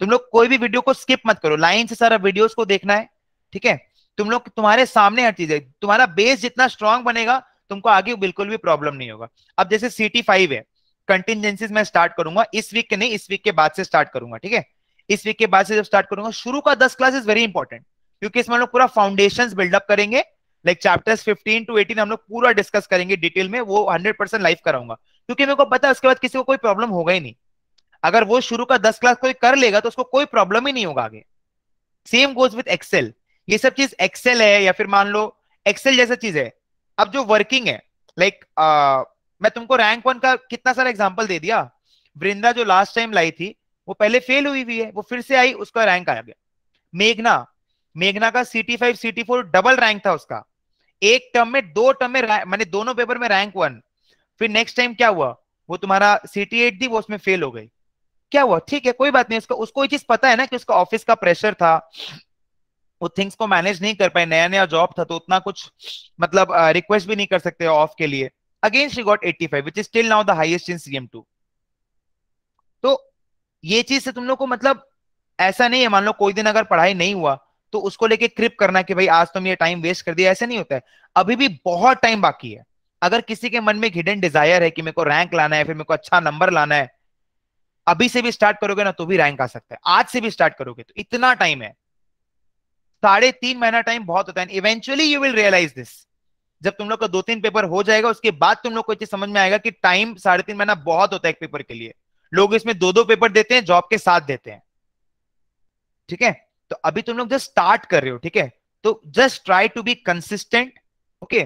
तुम लोग कोई भी वीडियो को स्किप मत करो लाइन से सारा वीडियोस को देखना है ठीक है तुम लोग तुम्हारे सामने हर चीज है तुम्हारा बेस जितना स्ट्रांग बनेगा तुमको आगे बिल्कुल भी प्रॉब्लम नहीं होगा अब जैसे सी टी फाइव है कंटिजेंसीज मैं स्टार्ट करूंगा इस वीक के नहीं इस वीक के बाद से स्टार्ट करूंगा ठीक है इस वीक के बाद से जब स्टार्ट करूंगा शुरू का दस क्लास इज वेरी इंपॉर्टेंट क्योंकि इसमें हम लोग पूरा फाउंडेशन बिल्डअप करेंगे like chapters fifteen to eighteen हम लोग पूरा डिस्कस करेंगे डिटेल में वो हंड्रेड परसेंट लाइव कराऊंगा क्योंकि मेरे को पता है उसके बाद किसी को कोई प्रॉब्लम होगा ही नहीं अगर वो शुरू का दस क्लास कोई कर लेगा तो उसको कोई प्रॉब्लम ही नहीं होगा आगे सेम गोज विथ एक्सेल ये सब चीज एक्सेल है या फिर मान लो एक्सेल जैसा चीज है अब जो वर्किंग है लाइक like, uh, मैं तुमको रैंक वन का कितना सारा एग्जाम्पल दे दिया वृंदा जो लास्ट टाइम लाई थी वो पहले फेल हुई हुई है वो फिर से आई उसका रैंक आया गया मेघना मेघना का सीटी फाइव सीटी फोर डबल रैंक था उसका एक टर्म में दो टर्म में मैंने दोनों पेपर में रैंक वन फिर नेक्स्ट टाइम क्या हुआ वो तुम्हारा सी टी एट थी वो उसमें फेल हो गई क्या हुआ ठीक है कोई बात नहीं उसको उसको ये चीज पता है ना कि उसका ऑफिस का प्रेशर था वो थिंग्स को मैनेज नहीं कर पाए नया नया जॉब था तो उतना कुछ मतलब रिक्वेस्ट भी नहीं कर सकते ऑफ के लिए again she got five which is still now the highest in C M two ये चीज से तुम लोग को मतलब ऐसा नहीं है मान लो कोई दिन अगर पढ़ाई नहीं हुआ तो उसको लेके क्रिप करना कि भाई आज तुम ये टाइम वेस्ट कर दिया ऐसा नहीं होता है अभी भी बहुत टाइम बाकी है अगर किसी के मन में हिडन डिजायर है कि मेरे को रैंक लाना है फिर मेरे को अच्छा नंबर लाना है अभी से भी स्टार्ट करोगे ना तो भी रैंक आ सकता है आज से भी स्टार्ट करोगे तो इतना टाइम है साढ़े तीन महीना टाइम बहुत होता है eventually you will realise this जब तुम लोग का दो तीन पेपर हो जाएगा उसके बाद तुम लोग को समझ में आएगा कि टाइम साढ़े तीन महीना बहुत होता है एक पेपर के लिए लोग इसमें दो दो पेपर देते हैं जॉब के साथ देते हैं ठीक है तो अभी तुम लोग जस्ट स्टार्ट कर रहे हो ठीक है तो just try to be consistent okay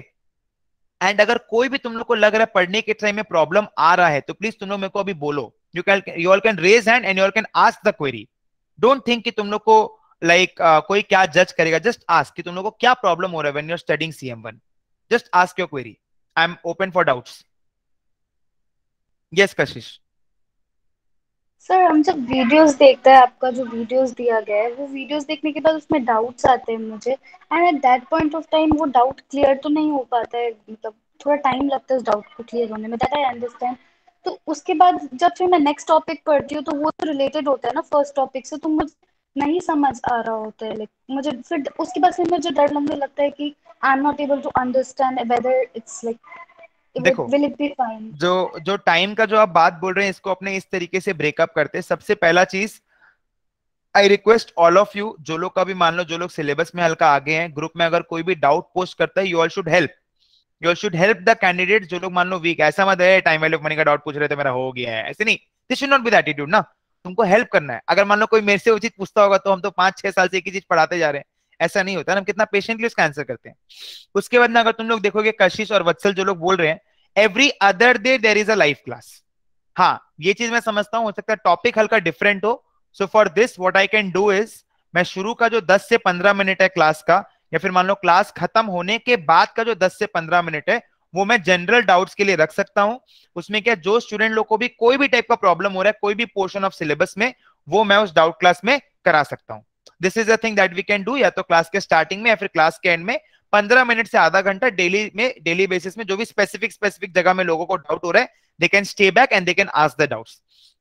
and अगर कोई भी तुम लोग को लग रहा है पढ़ने के टाइम में प्रॉब्लम आ रहा है तो प्लीज तुम लोग मेरे को अभी बोलो you can you all can raise hand and you all can ask the query don't think कि तुम लोग को लाइक like, uh, कोई क्या जज करेगा जस्ट आस्क कि तुम लोग को क्या प्रॉब्लम हो रहा है when you're studying C M one just ask your query I am open for doubts yes Kashish sir हम जब वीडियोस देखते हैं आपका जो वीडियोस दिया गया है वो वीडियोस देखने के बाद उसमें डाउट्स आते हैं मुझे and at that point of time वो डाउट क्लियर तो नहीं हो पाता है मतलब थोड़ा टाइम लगता है उस डाउट को क्लियर होने में दैट आई अंडरस्टैंड तो उसके बाद जब फिर मैं नेक्स्ट टॉपिक पढ़ती हूँ तो वो तो रिलेटेड होता है ना फर्स्ट टॉपिक से तो मुझे नहीं समझ आ रहा होता है लाइक मुझे फिर उसके बाद फिर मुझे डर लगने लगता है कि I am not able to understand whether it's like देखो जो जो टाइम का जो आप बात बोल रहे हैं इसको अपने इस तरीके से ब्रेकअप करते हैं सबसे पहला चीज I request all of you जो लोग का भी मान लो जो लोग सिलेबस में हल्का आगे हैं ग्रुप में अगर कोई भी डाउट पोस्ट करता है you all should help you all should help the candidate जो लोग मान लो वीक ऐसा मत है टाइम वैल्यू मनी का डाउट पूछ रहे थे मेरा हो गया है ऐसे नहीं this should not be attitude ना तुमको हेल्प करना है अगर मान लो कोई मेरे से वो चीज पूछता होगा तो हम तो पांच छह साल से एक ही चीज पढ़ाते जा रहे हैं ऐसा नहीं होता हम कितना पेशेंटली उसका आंसर करते हैं उसके बाद में अगर तुम लोग देखोगे कशिश और वत्सल जो लोग बोल रहे हैं every other day there is a live class हाँ ये चीज मैं समझता हूँ हो सकता है टॉपिक हल्का डिफरेंट हो so for this what I can do is मैं शुरू का जो 10 से 15 मिनट है क्लास का या फिर मान लो क्लास खत्म होने के बाद का जो 10 से 15 मिनट है वो मैं जनरल डाउट्स के लिए रख सकता हूँ उसमें क्या जो स्टूडेंट लोग को भी कोई भी टाइप का प्रॉब्लम हो रहा है कोई भी पोर्शन ऑफ सिलेबस में वो मैं उस डाउट क्लास में करा सकता हूँ this is a thing that we can do या तो क्लास के स्टार्टिंग में या फिर क्लास के एंड में पंद्रह मिनट से आधा घंटा डेली में डेली बेसिस में जो भी स्पेसिफिक स्पेसिफिक जगह में लोगों को डाउट हो रहा है they can stay back and they can ask the doubt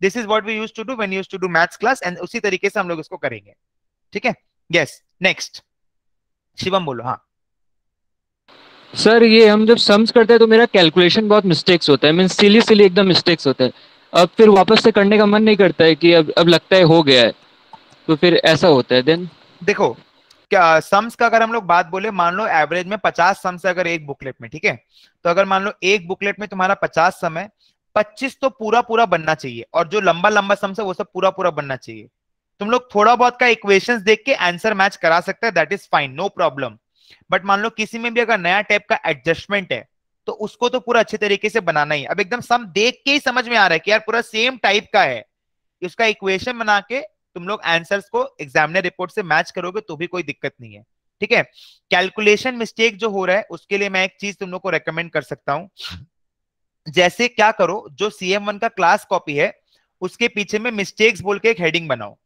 this is what we use to do when use to do maths class and उसी तरीके से हम लोग इसको करेंगे ठीक है यस नेक्स्ट शिवम बोलो हाँ सर ये हम जब सम्स करते हैं तो मेरा कैलकुलेशन बहुत मिस्टेक्स होता है मीन सिली सिली एकदम मिस्टेक्स होता है अब फिर वापस से करने का मन नहीं करता है कि अब अब लगता है हो गया है तो फिर ऐसा होता है देन देखो क्या सम्स का अगर हम लोग बात बोले मान लो एवरेज में पचास सम्स है अगर एक बुकलेट में ठीक है तो अगर मान लो एक बुकलेट में तुम्हारा पचास सम है पच्चीस तो पूरा पूरा बनना चाहिए और जो लंबा लंबा सम्स है वो सब पूरा पूरा बनना चाहिए तुम लोग थोड़ा बहुत का इक्वेशन देख के आंसर मैच करा सकते हैं that is fine no problem but मान लो किसी में भी अगर नया टाइप का एडजस्टमेंट है तो उसको तो पूरा अच्छे तरीके से बनाना ही अब एकदम सम देख के ही समझ में आ रहा है कि यार पूरा सेम टाइप का है उसका इक्वेशन बना के तुम लोग आंसर को एग्जामिनर रिपोर्ट से मैच करोगे तो भी कोई दिक्कत नहीं है ठीक है कैलकुलेशन मिस्टेक जो हो रहा है उसके लिए मैं एक चीज तुम लोग को रेकमेंड कर सकता हूं जैसे क्या करो जो सीएम वन का क्लास कॉपी है उसके पीछे में मिस्टेक्स बोल के एक हेडिंग बनाओ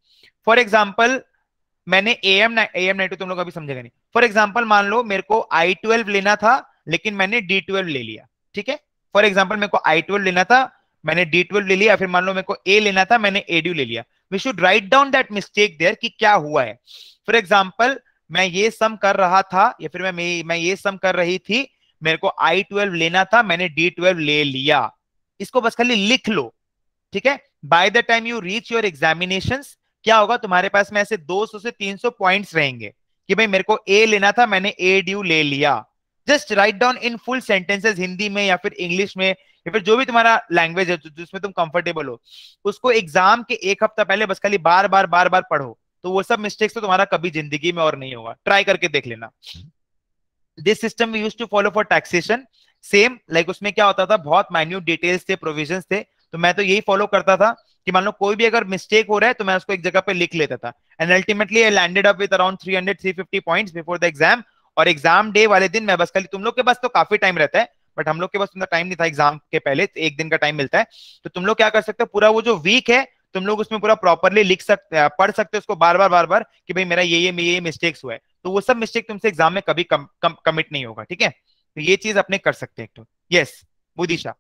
फॉर एग्जाम्पल मैंने ए एम ए एम नाइटो तुम लोग अभी समझेगा नहीं फॉर एग्जाम्पल मान लो मेरे को आई ट्वेल्व लेना था लेकिन मैंने डी ट्वेल्व ले लिया ठीक है फॉर एग्जाम्पल मेरे को आई ट्वेल्व लेना था मैंने डी ट्वेल्व ले लिया फिर मान लो मेरे को ए लेना था मैंने एड्यू ले लिया we should write down that mistake there कि क्या हुआ है फॉर एग्जाम्पल मैं ये सम कर रहा था या फिर मैं मैं ये सम कर रही थी मेरे को आई ट्वेल्व लेना था मैंने डी ट्वेल्व ले लिया इसको बस खाली लिख लो ठीक है by the time you reach your examination क्या होगा तुम्हारे पास में ऐसे 200 से 300 पॉइंट रहेंगे कि भाई मेरे को ए लेना था मैंने ए डी ले लिया just write down in full sentences Hindi में या फिर इंग्लिश में या फिर जो भी तुम्हारा लैंग्वेज है जिसमें तुम कंफर्टेबल हो उसको एग्जाम के एक हफ्ता पहले बस खाली बार बार बार बार पढ़ो तो वो सब मिस्टेक्स तो तुम्हारा कभी जिंदगी में और नहीं होगा ट्राई करके देख लेना this system use to follow for taxation same like उसमें क्या होता था बहुत माइन्यूट डिटेल्स थे प्रोविजन थे तो मैं तो यही फॉलो करता था कि मान लो कोई भी अगर मिस्टेक हो रहा है तो मैं उसको एक जगह पे लिख लेता था and ultimately I landed up with around 300 350 points before the exam और एग्जाम डे वाले दिन मैं बस खाली तुम लोग के पास तो काफी टाइम रहता है बट हम लोग के पास टाइम नहीं था एग्जाम के पहले तो एक दिन का टाइम मिलता है तो तुम लोग क्या कर सकते हो पूरा वो जो वीक है तुम लोग उसमें पूरा प्रॉपरली लिख सकते हैं पढ़ सकते हो उसको बार बार बार बार कि भाई मेरा ये ये ये मिस्टेक्स हुआ है तो वो सब मिस्टेक तुमसे एग्जाम में कभी कम, कम, कमिट नहीं होगा ठीक है तो ये चीज अपने कर सकते हैं तो यस बुदिशा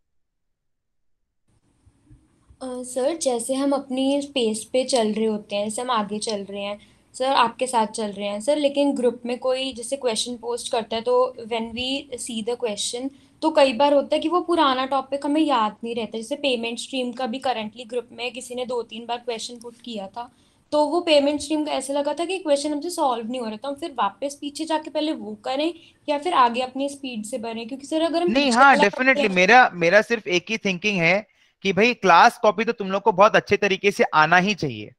सर जैसे हम अपनी स्पेस पे चल रहे होते हैं जैसे हम आगे चल रहे हैं सर आपके साथ चल रहे हैं सर लेकिन ग्रुप में कोई जैसे क्वेश्चन पोस्ट करता है तो when we see the question तो कई बार होता है कि वो पुराना टॉपिक हमें याद नहीं रहता जैसे पेमेंट स्ट्रीम का भी करंटली ग्रुप में किसी ने दो तीन बार क्वेश्चन पुट किया था तो वो पेमेंट स्ट्रीम का ऐसा लगा था कि क्वेश्चन हमसे सॉल्व नहीं हो रहा था हम फिर वापस पीछे जाके पहले वो करें या फिर आगे अपनी स्पीड से बढ़ें क्योंकि सर अगर हम नहीं हाँ डेफिनेटली मेरा मेरा सिर्फ एक ही थिंकिंग है कि भाई क्लास कॉपी तो तुम लोग को बहुत अच्छे तरीके से आना ही चाहिए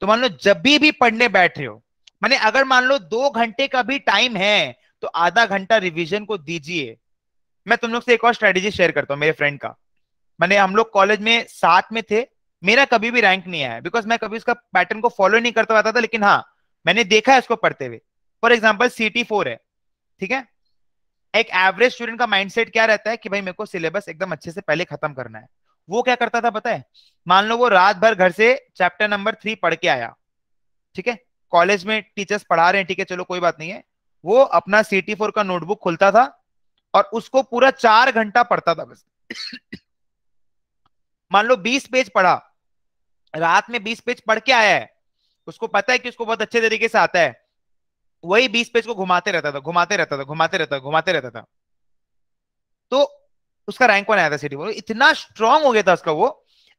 तो मान लो जब भी भी पढ़ने बैठ रहे हो मैंने अगर मान लो दो घंटे का भी टाइम है तो आधा घंटा रिविजन को दीजिए मैं तुम लोग से एक और स्ट्रेटेजी शेयर करता हूँ मेरे फ्रेंड का मैंने हम लोग कॉलेज में साथ में थे मेरा कभी भी रैंक नहीं आया बिकॉज मैं कभी उसका पैटर्न को फॉलो नहीं करता रहता था लेकिन हाँ मैंने देखा है उसको पढ़ते हुए for example C T four है ठीक है एक एवरेज स्टूडेंट का माइंडसेट क्या रहता है कि भाई मेरे को सिलेबस एकदम अच्छे से पहले खत्म करना है वो क्या करता था पता है मान लो वो रात भर घर से चैप्टर नंबर थ्री पढ़ के आया ठीक है कॉलेज में टीचर्स पढ़ा रहे हैं ठीक है चलो कोई बात नहीं है वो अपना सी टी फोर का नोटबुक खुलता था और उसको पूरा चार घंटा पढ़ता था बस मान लो बीस पेज पढ़ा रात में बीस पेज पढ़ के आया है उसको पता है कि उसको बहुत अच्छे तरीके से आता है वही बीस पेज को घुमाते रहता था घुमाते रहता था घुमाते रहता था घुमाते रहता था तो उसका रैंक वन आया था सिटी बोर्ड इतना स्ट्रांग हो गया था उसका वो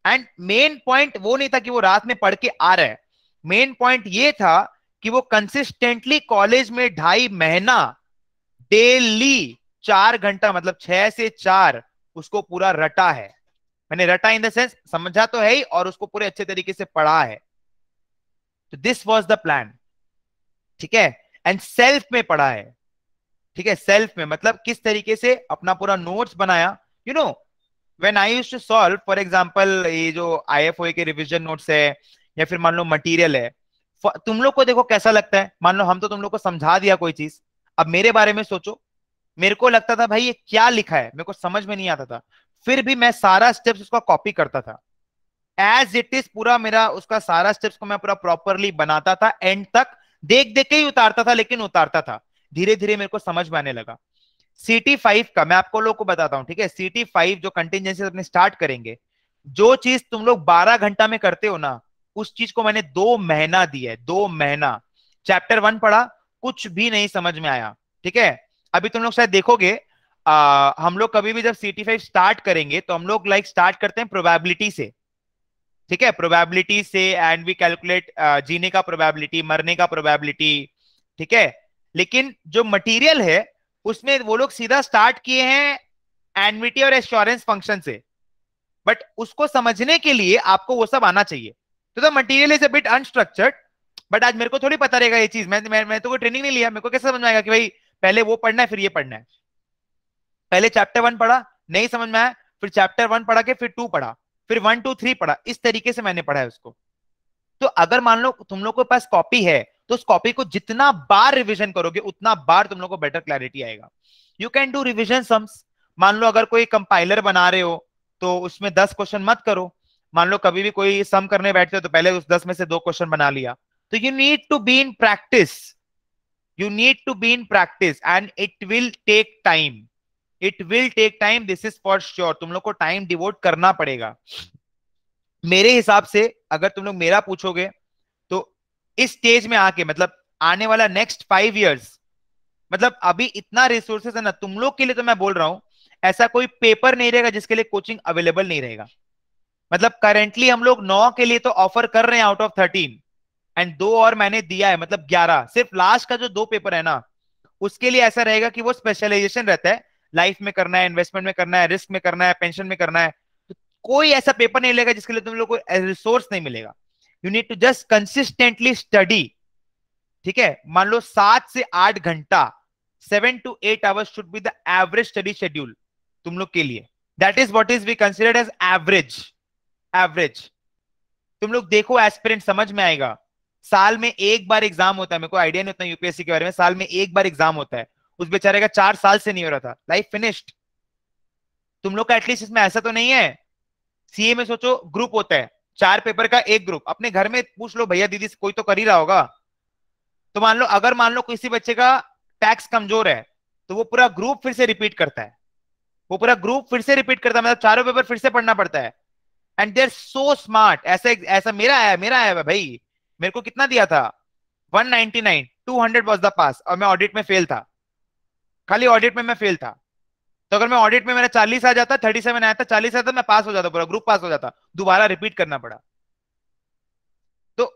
एंड मेन पॉइंट वो नहीं था कि वो रात में पढ़ के आ रहा है मेन पॉइंट ये था कि वो कंसिस्टेंटली कॉलेज में ढाई महीना डेली चार घंटा मतलब छह से चार उसको पूरा रटा है मैंने रटा इन द सेंस समझा तो है ही और उसको पूरे अच्छे तरीके से पढ़ा है तो दिस वॉज द प्लान ठीक है एंड सेल्फ में पढ़ा है ठीक है सेल्फ में मतलब किस तरीके से अपना पूरा नोट्स बनाया you know when I use to solve for example ये जो आईएफओए के रिवीजन नोट्स है या फिर मान लो मटेरियल है तुम लोग को देखो कैसा लगता है मान लो हम तो तुम लोग को समझा दिया कोई चीज अब मेरे बारे में सोचो मेरे को लगता था भाई ये क्या लिखा है मेरे को समझ में नहीं आता था फिर भी मैं सारा स्टेप्स उसका कॉपी करता था एज इट इज पूरा मेरा उसका सारा स्टेप्स को मैं पूरा प्रॉपरली बनाता था एंड तक देख देख के ही उतारता था लेकिन उतारता था धीरे धीरे मेरे को समझ में आने लगा सीटी फाइव का मैं आपको लोग को बताता हूँ ठीक है सीटी फाइव जो कंटिजेंसी अपने स्टार्ट करेंगे जो चीज तुम लोग बारह घंटा में करते हो ना उस चीज को मैंने दो महीना दिया है दो महीना चैप्टर वन पढ़ा कुछ भी नहीं समझ में आया ठीक है अभी तुम लोग शायद देखोगे आ, हम लोग कभी भी जब सी टी फाइव स्टार्ट करेंगे तो हम लोग लाइक स्टार्ट करते हैं प्रोबेबिलिटी से ठीक है प्रोबेबिलिटी से एंड वी कैलकुलेट जीने का प्रोबेबिलिटी मरने का प्रोबेबिलिटी ठीक है लेकिन जो मटेरियल है उसमें वो लोग सीधा स्टार्ट किए हैं एनविटी और एश्योरेंस फंक्शन से बट उसको समझने के लिए आपको वो सब आना चाहिए तो the material is a bit unstructured but आज मेरे को थोड़ी पता रहेगा ये चीज मैं मैं, मैं तो कोई ट्रेनिंग नहीं लिया मेरे को कैसे समझ आएगा कि भाई पहले वो पढ़ना है फिर ये पढ़ना है पहले चैप्टर वन पढ़ा नहीं समझ में आया फिर चैप्टर वन पढ़ा के फिर टू पढ़ा फिर वन टू थ्री पढ़ा इस तरीके से मैंने पढ़ा है उसको तो अगर मान लो तुम लोग के पास कॉपी है तो उस कॉपी को जितना बार रिविजन करोगे उतना बार तुम लोग को बेटर क्लैरिटी आएगा you can do revision sums मान लो अगर कोई कंपाइलर बना रहे हो तो उसमें दस क्वेश्चन मत करो मान लो कभी भी कोई सम करने बैठते हो तो पहले उस दस में से दो क्वेश्चन बना लिया तो you need to be in practice you need to be in practice and it will take time it will take time this is for sure तुम लोग को टाइम डिवोट करना पड़ेगा मेरे हिसाब से अगर तुम लोग मेरा पूछोगे तो इस स्टेज में आके मतलब आने वाला नेक्स्ट फाइव ईयर्स मतलब अभी इतना रिसोर्सेज है ना तुम लोग के लिए तो मैं बोल रहा हूं ऐसा कोई पेपर नहीं रहेगा जिसके लिए कोचिंग अवेलेबल नहीं रहेगा मतलब करेंटली हम लोग नौ के लिए तो ऑफर कर रहे हैं आउट ऑफ थर्टीन एंड दो और मैंने दिया है मतलब ग्यारह सिर्फ लास्ट का जो दो पेपर है ना उसके लिए ऐसा रहेगा कि वो स्पेशलाइजेशन रहता है लाइफ में करना है इन्वेस्टमेंट में करना है रिस्क में करना है पेंशन में करना है तो कोई ऐसा पेपर नहीं लेगा जिसके लिए तुम लोग को रिसोर्स नहीं मिलेगा you need to just consistently study ठीक है मान लो सात से आठ घंटा seven to eight hours should be the average study schedule तुम लोग के लिए that is what is be considered as average average तुम लोग देखो एस्पिरेंट समझ में आएगा साल में एक बार एग्जाम होता है मेरे को आइडिया नहीं होता यूपीएससी के बारे में साल में एक बार एग्जाम होता है उस बेचारे का चार साल से नहीं हो रहा था लाइफ फिनिश्ड तुम लोग का एटलीस्ट इसमें ऐसा तो नहीं है सीए में सोचो ग्रुप होता है चार पेपर का एक ग्रुप अपने घर में पूछ लो भैया दीदी कोई तो कर ही रहा होगा तो मान लो अगर मान लो किसी बच्चे का टैक्स कमजोर है तो वो पूरा ग्रुप फिर से रिपीट करता है वो पूरा ग्रुप फिर से रिपीट करता है मतलब चारों पेपर फिर से पढ़ना पड़ता है एंड देर सो स्मार्ट ऐसा ऐसा मेरा आया मेरा आया भाई मेरे को कितना दिया था 199 200 वाज द पास और मैं ऑडिट में फेल था खाली ऑडिट में मैं फेल था तो अगर मैं ऑडिट में मेरा 40 आ जाता 37 आया था 40 आया था मैं पास हो जाता पूरा ग्रुप पास हो जाता दोबारा रिपीट करना पड़ा तो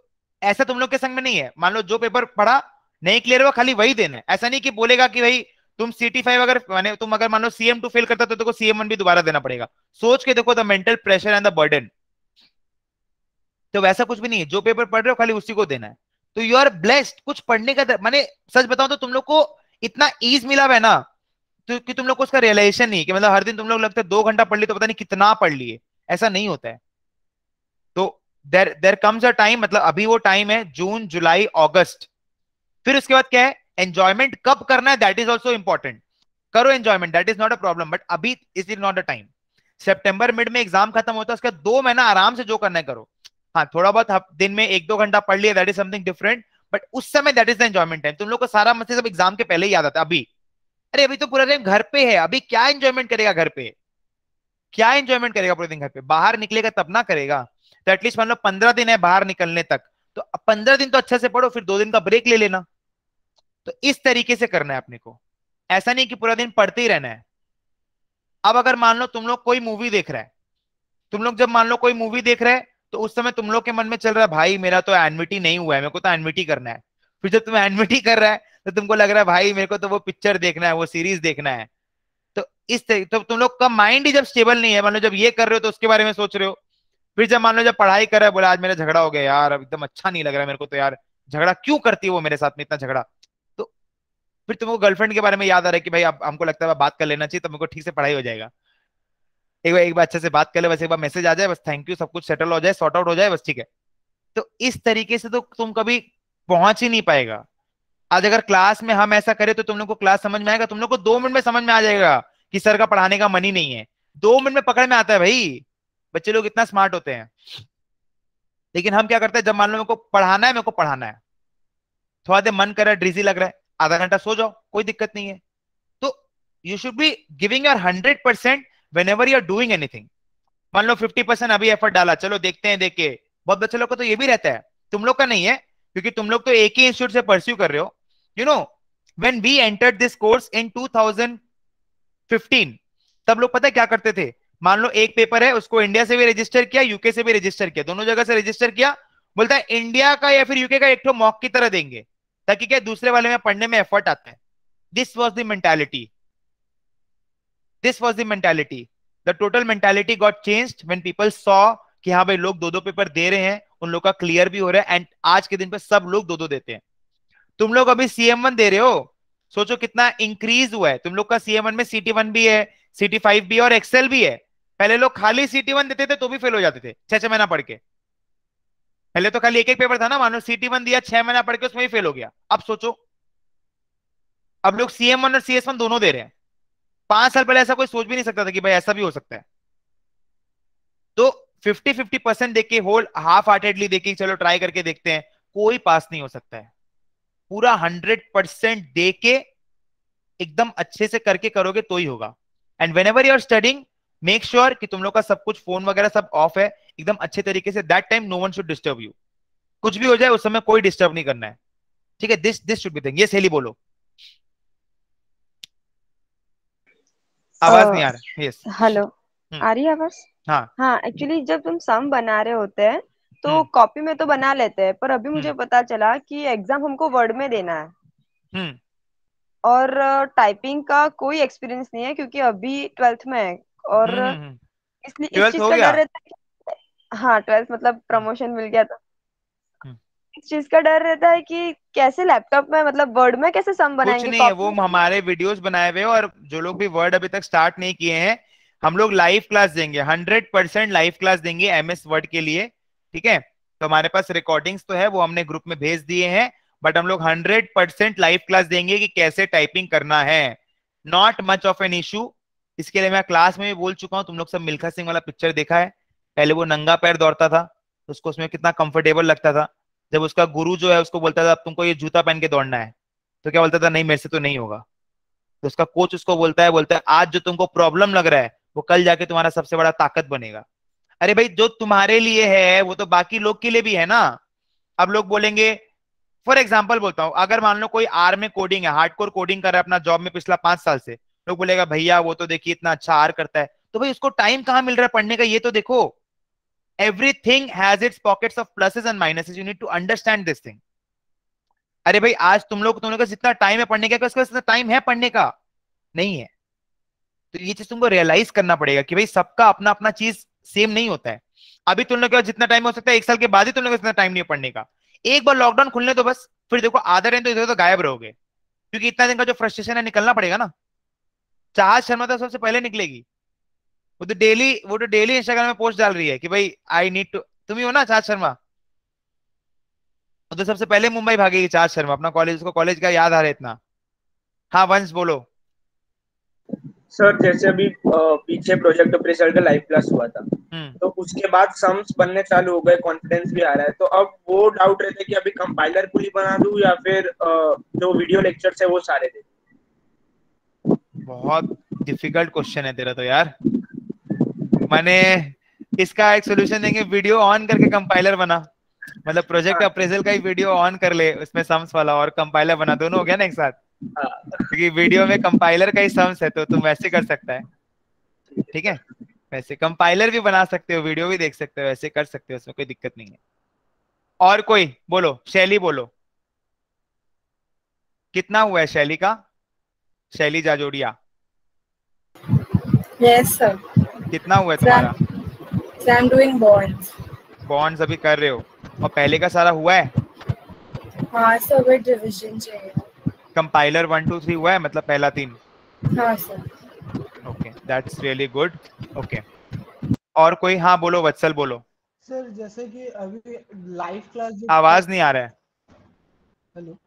ऐसा तुम लोग के संग में नहीं है मान लो जो पेपर पढ़ा नहीं क्लियर हुआ खाली वही देना ऐसा नहीं कि बोलेगा कि भाई तुम सीटी अगर माने तुम अगर मान लो सीएम टू फेल करता तो देखो सीएम वन भी दोबारा देना पड़ेगा सोच के देखो the mental pressure and the burden तो वैसा कुछ भी नहीं है जो पेपर पढ़ रहे हो खाली उसी को देना है तो यू आर ब्लेस्ड कुछ पढ़ने का मैंने सच बताऊं तो तुम लोग को इतना ईज मिला है ना तो कि तुम लोग को उसका रियलाइजेशन नहीं कि मतलब हर दिन तुम लोग लगता है दो घंटा पढ़ लिए तो पता नहीं कितना पढ़ लिए ऐसा नहीं होता है तो देर देर कम्स अ टाइम मतलब अभी वो टाइम है जून जुलाई ऑगस्ट फिर उसके बाद क्या है एंजॉयमेंट कब करना है दैट इज ऑल्सो इंपॉर्टेंट करो enjoyment that is not a problem but अभी is is not a time September mid में एग्जाम खत्म होता है उसके दो महीना आराम से जो करना है करो हाँ थोड़ा बहुत दिन में एक दो घंटा पढ़ लिया that is something different but उस समय that is the enjoyment time तुम लोग को सारा मस्ती सब एग्जाम के पहले ही याद आता अभी अरे अभी तो पूरा दिन घर पे है अभी क्या एंजॉयमेंट करेगा घर पे क्या एंजॉयमेंट करेगा पूरे दिन घर पे बाहर निकलेगा तब ना करेगा तो एटलीस्ट मान लो पंद्रह दिन है बाहर निकलने तक तो पंद्रह दिन तो अच्छे से पढ़ो फिर दो दिन का ब्रेक ले लेना तो इस तरीके से करना है अपने को ऐसा नहीं कि पूरा दिन पढ़ते ही रहना है अब अगर मान लो तुम लोग कोई मूवी देख रहा है तुम लोग जब मान लो कोई मूवी देख रहे हैं तो उस समय तुम लोग के मन में चल रहा है भाई मेरा तो एनमिटी नहीं हुआ है मेरे को तो एनमिटी करना है फिर जब तुम एनमिटी कर रहा है तो तुमको लग रहा है भाई मेरे को तो वो पिक्चर देखना है वो सीरीज देखना है तो इस तरीके तो तुम लोग का माइंड ही जब स्टेबल नहीं है मान लो जब ये कर रहे हो तो उसके बारे में सोच रहे हो फिर जब मान लो जब पढ़ाई कर रहे हो बोला आज मेरा झगड़ा हो गया यार अब एकदम अच्छा नहीं लग रहा है मेरे को तो यार झगड़ा क्यों करती है वो मेरे साथ में इतना झगड़ा तो फिर तुमको गर्लफ्रेंड के बारे में याद आ रहा है कि भाई अब हमको लगता है बात कर लेना चाहिए तो मेरे को ठीक से पढ़ाई हो जाएगा एक बार एक बार अच्छे से बात कर ले बस एक बार मैसेज आ जाए बस थैंक यू सब कुछ सेटल हो जाए सॉर्ट आउट हो जाए बस ठीक है तो इस तरीके से तो तुम कभी पहुंच ही नहीं पाएगा आज अगर क्लास में हम ऐसा करें तो तुम लोग को क्लास समझ में आएगा तुम लोग को दो मिनट में समझ में आ जाएगा कि सर का पढ़ाने का मन ही नहीं है दो मिनट में पकड़ में आता है भाई बच्चे लोग इतना स्मार्ट होते हैं लेकिन हम क्या करते हैं जब मान लो मेरे को पढ़ाना है मेरे को पढ़ाना है थोड़ा देर मन कर रहा है ड्रिजी लग रहा है आधा घंटा सो जाओ कोई दिक्कत नहीं है तो you should be giving your hundred percent when ever you are doing anything मान लो फिफ्टी परसेंट अभी एफर्ट डाला चलो देखते हैं देखे बहुत बच्चे लोग का तो ये भी रहता है तुम लोग का नहीं है क्योंकि तुम लोग तो एक ही इंस्टीट्यूट से परस्यू कर रहे हो you know when we enter this course in 2015 तब लोग पता है क्या करते थे मान लो एक पेपर है उसको इंडिया से भी रजिस्टर किया यूके से भी रजिस्टर किया दोनों जगह से रजिस्टर किया बोलता है इंडिया का या फिर यूके का एक तो मॉक की तरह देंगे ताकि क्या दूसरे वाले में पढ़ने में एफर्ट आता है this was the mentality this was the mentality the total mentality got changed when people saw कि हाँ भाई लोग दो दो पेपर दे रहे हैं उन लोग का क्लियर भी हो रहा है एंड आज के दिन पे सब लोग दो दो देते हैं तुम लोग अभी सीएम वन दे रहे हो सोचो कितना इंक्रीज हुआ है तुम लोग का सीएम वन में सी वन भी है सी फाइव भी और एक्सेल भी है पहले लोग खाली सी वन देते थे तो भी फेल हो जाते थे छह छह महीना पढ़ के पहले तो खाली एक एक पेपर था ना मानो सी वन दिया छह महीना पढ़ के उसमें ही फेल हो गया अब सोचो अब लोग सीएम और सी दोनों दे रहे हैं पांच साल पहले ऐसा कोई सोच भी नहीं सकता था कि भाई ऐसा भी हो सकता है तो फिफ्टी फिफ्टी परसेंट देके होल हाफ हार्टेडली देखे चलो ट्राई करके देखते हैं कोई पास नहीं हो सकता है पूरा हंड्रेड परसेंट देके एकदम अच्छे से करके करोगे तो ही होगा and when ever you're studying make sure कि तुम लोग का सब कुछ फोन वगैरह सब ऑफ है एकदम अच्छे तरीके से that time no one should disturb you कुछ भी हो जाए उस समय कोई डिस्टर्ब नहीं करना है ठीक है this this should be thing ये सहेली बोलो आवाज नहीं आ रहा यस हेलो हम्म। आ रही है आवाज हाँ हाँ एक्चुअली जब तुम सम बना रहे होते हैं तो कॉपी हम्म। में तो बना लेते हैं पर अभी मुझे हम्म। पता चला कि एग्जाम हमको वर्ड में देना है और टाइपिंग का कोई एक्सपीरियंस नहीं है क्योंकि अभी ट्वेल्थ में है और इसलिए इस चीज का डर रहता है हाँ ट्वेल्थ मतलब प्रमोशन मिल गया था तो। इस चीज का डर रहता है कि कैसे लैपटॉप में मतलब वर्ड में कैसे सम बनाएंगे कुछ नहीं है वो हमारे वीडियोस बनाए हुए और जो लोग भी वर्ड अभी तक स्टार्ट नहीं किए हैं हम लोग लाइव क्लास देंगे हंड्रेड परसेंट लाइव क्लास देंगे एमएस वर्ड के लिए ठीक है तो हमारे पास रिकॉर्डिंग्स तो है वो हमने ग्रुप में भेज दिए हैं बट हम लोग हंड्रेड परसेंट लाइव क्लास देंगे कि कैसे टाइपिंग करना है not much of an issue इसके लिए मैं क्लास में भी बोल चुका हूँ तुम लोग सब मिल्खा सिंह वाला पिक्चर देखा है पहले वो नंगा पैर दौड़ता था तो उसको उसमें कितना कंफर्टेबल लगता था जब उसका गुरु जो है उसको बोलता था अब तुमको ये जूता पहन के दौड़ना है तो क्या बोलता था नहीं मेरे से तो नहीं होगा तो उसका कोच उसको बोलता है बोलता है आज जो तुमको प्रॉब्लम लग रहा है वो कल जाके तुम्हारा सबसे बड़ा ताकत बनेगा अरे भाई जो तुम्हारे लिए है वो तो बाकी लोग के लिए भी है ना अब लोग बोलेंगे फॉर एग्जाम्पल बोलता हूँ अगर मान लो कोई आर में कोडिंग है हार्ड कोर कोडिंग कर रहा है अपना जॉब में पिछला पांच साल से लोग बोलेगा भैया वो तो देखिए इतना अच्छा आर करता है तो भाई उसको टाइम कहाँ मिल रहा है पढ़ने का ये तो देखो everything has its pockets of pluses and minuses you need to understand this thing अरे भाई आज तुम लोग तुम लोग जितना टाइम है पढ़ने का उसके पास टाइम है पढ़ने का नहीं है तो ये चीज तुमको रियलाइज करना पड़ेगा कि भाई सबका अपना अपना चीज सेम नहीं होता है अभी तुम लोग के जितना टाइम हो सकता है एक साल के बाद ही तुम लोग इतना टाइम नहीं पढ़ने का एक बार लॉकडाउन खुलने तो बस फिर देखो आधा टाइम तो इधर तो गायब रहोगे क्योंकि इतना दिन का जो फ्रस्ट्रेशन है निकलना पड़ेगा ना चाह शर्मा तो सबसे पहले निकलेगी वो तो डेली वो तो डेली इंस्टाग्राम में पोस्ट डाल रही है कि भाई आई नीड टू तुम ही हो ना चार शर्मा तो सबसे पहले मुंबई भागेगी चार शर्मा अपना कॉलेज उसको कॉलेज का याद आ रहा है इतना हाँ वंश बोलो सर जैसे अभी पीछे प्रोजेक्ट अपने का लाइव क्लास हुआ था हम्म। तो उसके बाद सम्स बनने चालू हो गए कॉन्फिडेंस भी आ रहा है तो अब वो डाउट रहते कि अभी कंपाइलर पूरी बना दूं या फिर जो वीडियो लेक्चर्स है वो सारे दे बहुत डिफिकल्ट क्वेश्चन है तेरा तो यार मैंने इसका एक सोल्यूशन देंगे वीडियो ऑन करके कंपाइलर बना मतलब प्रोजेक्ट अप्रेजल हाँ। का ही वीडियो ऑन कर ले उसमें सम्स वाला और कंपाइलर बना दोनों हो गया ना एक साथ हाँ। क्योंकि वीडियो में कंपाइलर का ही सम्स है तो तुम वैसे कर सकता है ठीक है वैसे कंपाइलर भी बना सकते हो वीडियो भी देख सकते हो वैसे कर सकते हो उसमें कोई दिक्कत नहीं है और कोई बोलो शैली बोलो कितना हुआ है शैली का शैली जाजोड़िया यस सर कितना हुआ है तुम्हारा आई डूइंग बॉन्ड्स बॉन्ड्स अभी कर रहे हो और पहले का सारा हुआ है हाँ सर वे डिवीजन चाहिए कंपाइलर 1 2 3 हुआ है मतलब पहला तीन हाँ sir okay that's really good okay और कोई हाँ बोलो वत्सल बोलो सर जैसे कि अभी लाइव क्लास आवाज नहीं आ रहा है हेलो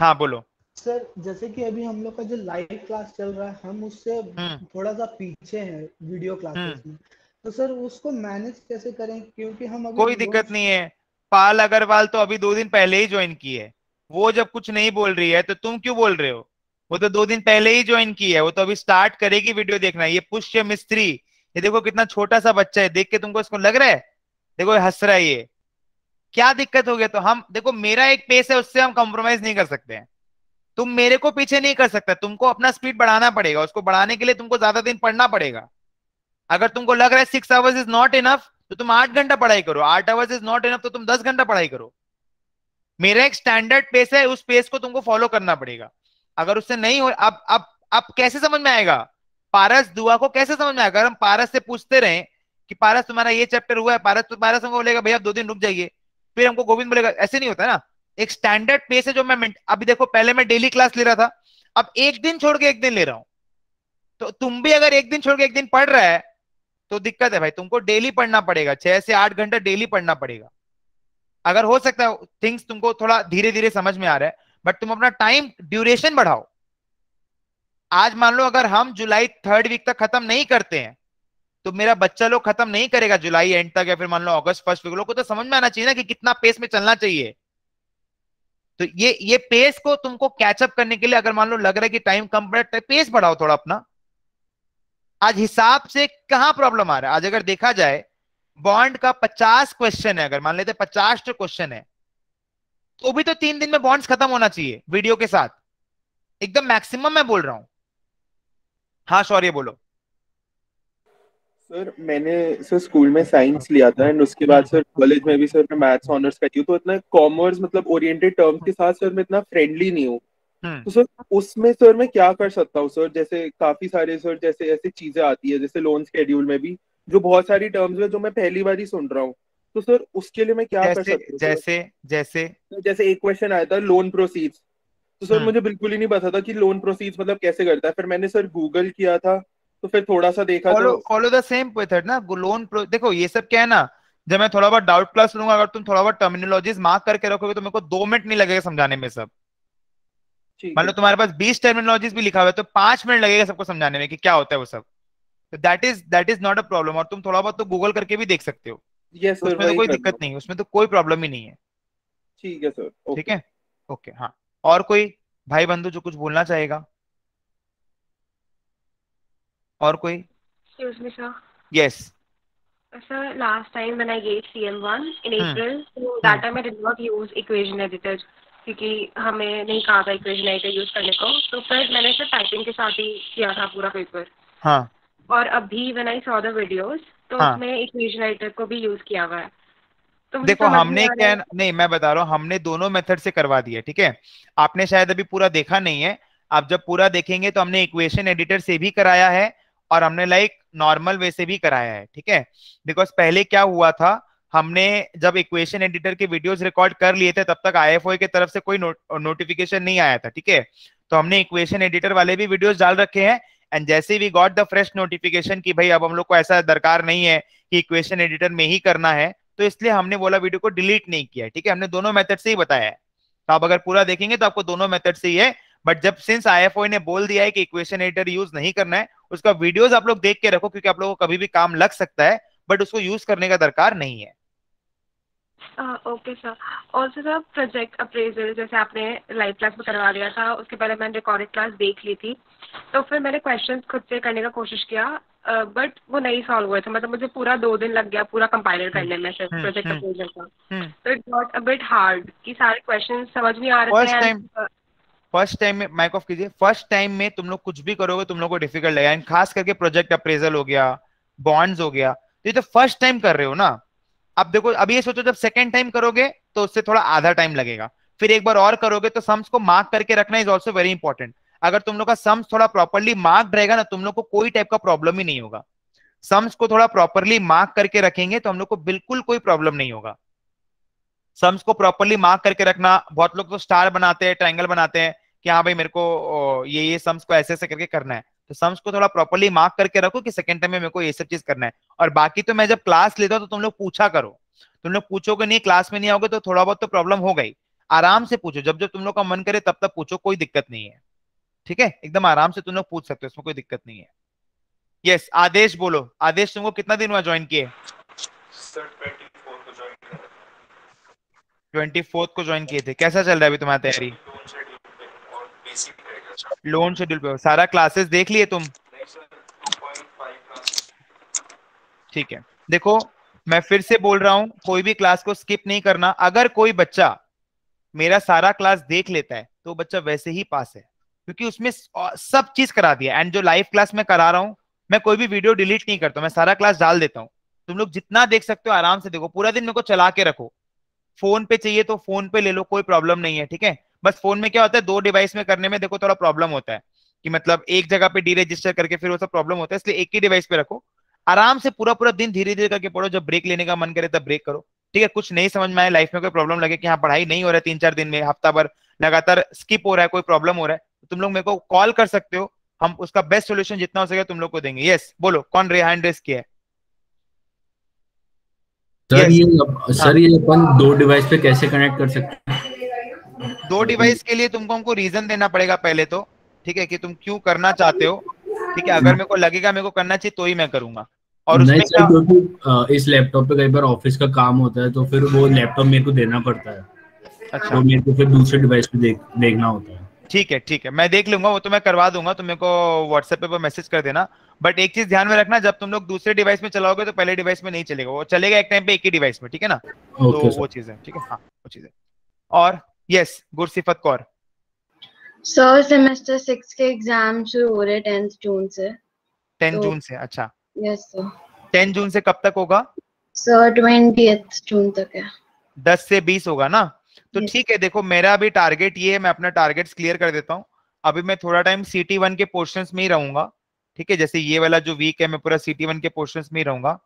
हाँ बोलो सर जैसे कि अभी हम लोग का जो लाइव क्लास चल रहा है हम उससे हम्म। थोड़ा सा पीछे हैं वीडियो क्लासेस हम्म। में तो सर उसको मैनेज कैसे करें क्योंकि हम अभी कोई दिक्कत नहीं है पाल अग्रवाल तो अभी दो दिन पहले ही ज्वाइन की है वो जब कुछ नहीं बोल रही है तो तुम क्यों बोल रहे हो वो तो दो दिन पहले ही ज्वाइन की है वो तो अभी स्टार्ट करेगी वीडियो देखना ये पुष्य मिस्त्री ये देखो कितना छोटा सा बच्चा है देख के तुमको इसको लग रहा है देखो हंस रहा है ये क्या दिक्कत हो गया तो हम देखो मेरा एक पेस है उससे हम कॉम्प्रोमाइज नहीं कर सकते हैं तुम मेरे को पीछे नहीं कर सकता तुमको अपना स्पीड बढ़ाना पड़ेगा उसको बढ़ाने के लिए तुमको ज्यादा दिन पढ़ना पड़ेगा अगर तुमको लग रहा है six hours is not enough तो तुम आठ घंटा पढ़ाई करो आठ आवर्स इज नॉट इनफ तो तुम दस घंटा पढ़ाई करो मेरा एक स्टैंडर्ड पेस है उस पेस को तुमको फॉलो करना पड़ेगा अगर उससे नहीं हो अब अब अब कैसे समझ में आएगा पारस दुआ को कैसे समझ में आएगा अगर हम पारस से पूछते रहे कि पारस तुम्हारा ये चैप्टर हुआ है पारस तो पारस हमको बोलेगा भैया दो दिन रुक जाइए फिर हमको गोविंद बोलेगा ऐसे नहीं होता ना एक स्टैंडर्ड पेस है जो मैं अभी देखो पहले मैं डेली क्लास ले रहा था अब एक दिन छोड़ के एक दिन ले रहा हूं तो तुम भी अगर एक दिन छोड़ के एक दिन पढ़ रहा है तो दिक्कत है भाई तुमको डेली पढ़ना पड़ेगा छह से आठ घंटा डेली पढ़ना पड़ेगा अगर हो सकता है थिंग्स तुमको थोड़ा धीरे धीरे समझ में आ रहा है बट तुम अपना टाइम ड्यूरेशन बढ़ाओ आज मान लो अगर हम जुलाई थर्ड वीक तक खत्म नहीं करते हैं तो मेरा बच्चा लोग खत्म नहीं करेगा जुलाई एंड तक या फिर मान लो अगस्त फर्स्ट वीक लोग को तो समझ में आना चाहिए ना कि कितना पेस में चलना चाहिए तो ये ये पेस को तुमको कैचअप करने के लिए अगर मान लो लग रहा है कि टाइम कम पड़ रहा है पेस तो बढ़ाओ थोड़ा अपना आज हिसाब से कहा प्रॉब्लम आ रहा है आज अगर देखा जाए बॉन्ड का पचास क्वेश्चन है अगर मान लेते पचास तो क्वेश्चन है तो भी तो तीन दिन में बॉन्ड्स खत्म होना चाहिए वीडियो के साथ एकदम मैक्सिमम मैं बोल रहा हूं हाँ सॉरी बोलो सर मैंने सर स्कूल में साइंस लिया था एंड उसके बाद सर कॉलेज में भी सर मैं मैथ्स ऑनर्स करती हूँ तो इतना कॉमर्स मतलब ओरिएंटेड टर्म के साथ सर मैं इतना फ्रेंडली नहीं हूँ हम्म। तो सर उसमें सर मैं क्या कर सकता हूँ सर जैसे काफी सारे सर जैसे ऐसी चीजें आती है जैसे लोन स्केड्यूल में भी जो बहुत सारी टर्म्स में जो मैं पहली बार ही सुन रहा हूँ तो सर उसके लिए मैं क्या जैसे, कर सकता हूँ जैसे जैसे जैसे एक क्वेश्चन आया था लोन प्रोसीड्स तो सर हम्म। मुझे बिल्कुल ही नहीं पता था कि लोन प्रोसीड्स मतलब कैसे करता है फिर मैंने सर गूगल किया था तो फिर थोड़ा सा देखा follow, follow the same method ना लोन देखो ये सब क्या है ना जब मैं थोड़ा बहुत डाउट क्लास लूंगा अगर तुम थोड़ा बहुत टर्मिनोलॉजीज मार्क करके रखोगे तो मेरे को दो मिनट नहीं लगेगा समझाने में सब मान लो तुम्हारे पास बीस टर्मिनोलॉजीज भी लिखा हुआ है तो पांच मिनट लगेगा सबको समझाने में कि क्या होता है वो सब तो that is that is not a problem और तुम थोड़ा बहुत तो गूगल करके भी देख सकते हो yes, तो उसमें तो कोई दिक्कत नहीं उसमें तो कोई प्रॉब्लम ही नहीं है ठीक है सर ठीक है ओके हाँ और कोई भाई बंधु जो कुछ बोलना चाहेगा और कोई excuse sir yes Sir, last time when I gave CM1 hmm. hmm. क्योंकि हमें नहीं कहा था इक्वेशन एडिटर यूज करने को तो फिर मैंने सिर्फ टाइपिंग के साथ ही किया था पूरा पेपर हाँ। और अभी when I saw the videos तो हाँ। उसमें इक्वेशन एडिटर को भी यूज किया हुआ है तो देखो हमने क्या नहीं मैं बता रहा हूँ हमने दोनों मेथड से करवा दिया ठीक है आपने शायद अभी पूरा देखा नहीं है आप जब पूरा देखेंगे तो हमने इक्वेशन एडिटर से भी कराया है और हमने लाइक नॉर्मल वे से भी कराया है ठीक है बिकॉज पहले क्या हुआ था हमने जब इक्वेशन एडिटर के वीडियोस रिकॉर्ड कर लिए थे तब तक आईएफओए की तरफ से कोई नो, नोटिफिकेशन नहीं आया था ठीक है तो हमने इक्वेशन एडिटर वाले भी वीडियोस डाल रखे हैं एंड जैसे we got the fresh notification कि भाई अब हम लोग को ऐसा दरकार नहीं है कि इक्वेशन एडिटर में ही करना है तो इसलिए हमने बोला वीडियो को डिलीट नहीं किया ठीक है हमने दोनों मेथड से ही बताया है तो आप अगर पूरा देखेंगे तो आपको दोनों मेथड से ही है बट जब सिंस आई ने बोल दिया है कि इक्वेशन एडिटर यूज नहीं करना है उसका वीडियोस आप लोग देख के रखो क्योंकि आप लोगों को कभी भी काम लग सकता है बट उसको यूज करने का दरकार नहीं है ओके सर और सर प्रोजेक्ट अप्रेजल जैसे आपने लाइव क्लास में करवा लिया था उसके पहले मैंने रिकॉर्डेड क्लास देख ली थी तो फिर मैंने क्वेश्चन खुद से करने का कोशिश किया बट वो नहीं सॉल्व हुए थे मतलब मुझे पूरा दो दिन लग गया पूरा कंपाइलर करने में सर प्रोजेक्ट अप्रेजल का हम्म। तो it not a bit hard कि सारे क्वेश्चन समझ नहीं आ रहे हैं फर्स्ट टाइम में माइक ऑफ कीजिए फर्स्ट टाइम में तुम लोग कुछ भी करोगे तुम लोग को डिफिकल्ट लगेगा एंड खास करके प्रोजेक्ट अप्रेजल हो गया बॉन्ड्स हो गया तो ये तो फर्स्ट टाइम कर रहे हो ना अब देखो अभी ये सोचो जब सेकेंड टाइम करोगे तो उससे थोड़ा आधा टाइम लगेगा फिर एक बार और करोगे तो सम्स को मार्क करके रखना इज ऑल्सो वेरी इंपॉर्टेंट अगर तुम लोग का सम्स थोड़ा प्रॉपरली मार्क रहेगा ना तुम लोग को कोई टाइप का प्रॉब्लम ही नहीं होगा सम्स को थोड़ा प्रॉपरली मार्क करके रखेंगे तो हम लोग को बिल्कुल कोई प्रॉब्लम नहीं होगा सम्स को प्रॉपरली मार्क करके रखना बहुत लोग तो स्टार बनाते हैं ट्राइंगल बनाते हैं कि हाँ भाई मेरे को ये ये सम्स को ऐसे ऐसे करके करना है तो सम्स को थोड़ा प्रॉपरली मार्क करके रखो कि सेकंड टाइम में मेरे को ये सब चीज करना है और बाकी तो मैं जब क्लास लेता हूँ तो तुम लोग पूछा करो तुम लोग पूछोगे नहीं क्लास में नहीं आओगे तो थोड़ा बहुत तो प्रॉब्लम हो गई आराम से पूछो जब जब तुम लोग का मन करे तब तक पूछो कोई दिक्कत नहीं है ठीक है एकदम आराम से तुम लोग पूछ सकते हो इसमें कोई दिक्कत नहीं है यस yes, आदेश बोलो आदेश तुमको कितना दिन हुआ ज्वाइन किए ट्वेंटी फोर्थ को ज्वाइन किए थे कैसा चल रहा है अभी तुम्हारी तैयारी लोन शेड्यूल पे सारा क्लासेस देख लिए तुम ठीक है देखो मैं फिर से बोल रहा हूं कोई भी क्लास को स्किप नहीं करना अगर कोई बच्चा मेरा सारा क्लास देख लेता है तो बच्चा वैसे ही पास है क्योंकि उसमें सब चीज करा दिया एंड जो लाइव क्लास में करा रहा हूँ मैं कोई भी वीडियो डिलीट नहीं करता मैं सारा क्लास डाल देता हूँ तुम लोग जितना देख सकते हो आराम से देखो पूरा दिन मेरे को चला के रखो फोन पे चाहिए तो फोन पे ले लो कोई प्रॉब्लम नहीं है ठीक है बस फोन में क्या होता है दो डिवाइस में करने में देखो थोड़ा प्रॉब्लम होता है कि मतलब एक जगह पे डी रजिस्टर करके फिर वो सब प्रॉब्लम होता है इसलिए एक ही डिवाइस पे रखो आराम से पूरा पूरा दिन धीरे धीरे करके पढ़ो जब ब्रेक लेने का मन करे तब ब्रेक करो ठीक है कुछ नहीं समझ में आए लाइफ में कोई प्रॉब्लम लगे कि हाँ पढ़ाई नहीं हो रहा है तीन चार दिन में हफ्ता भर लगातार स्किप हो रहा है कोई प्रॉब्लम हो रहा है तो तुम लोग मेरे को कॉल कर सकते हो हम उसका बेस्ट सोल्यूशन जितना हो सके तुम लोग को देंगे यस बोलो कौन रे हैंड रेस किया है सर ये सर ये हाँ। अपन दो डिवाइस पे कैसे कनेक्ट कर सकते हैं दो डिवाइस के लिए तुमको हमको रीजन देना पड़ेगा पहले तो ठीक है कि तुम क्यों करना चाहते हो ठीक है अगर मेरे को लगेगा मेरे को करना चाहिए तो ही मैं करूंगा और उसमें क्या क्योंकि इस लैपटॉप पे कई बार ऑफिस का काम होता है तो फिर वो लैपटॉप मेरे को देना पड़ता है अच्छा तो मेरे को फिर दूसरे डिवाइस पे देख, देखना होता है ठीक है ठीक है मैं देख लूंगा वो तो मैं करवा दूंगा तो मेरे को व्हाट्सएप पे मैसेज कर देना बट एक चीज ध्यान में रखना जब तुम लोग दूसरे डिवाइस में चलाओगे तो पहले डिवाइस में नहीं चलेगा वो चलेगा एक टाइम पे एक ही डिवाइस में ठीक है ना तो वो चीज है ठीक है हाँ वो चीज है और yes Gursifat Kaur sir semester six के एग्जाम शुरू हो रहे टेंथ जून से टेंथ जून तो से अच्छा यस सर टेंथ जून से कब तक होगा सर ट्वेंटी जून तक है दस से बीस होगा ना तो ठीक है देखो मेरा अभी टारगेट ये है मैं अपना टारगेट्स क्लियर कर देता हूँ अभी मैं थोड़ा टाइम सी टी वन के पोर्शन में ही रहूंगा ठीक है जैसे ये वाला जो वीक है मैं पूरा सी टी वन के पोर्शन में ही रहूंगा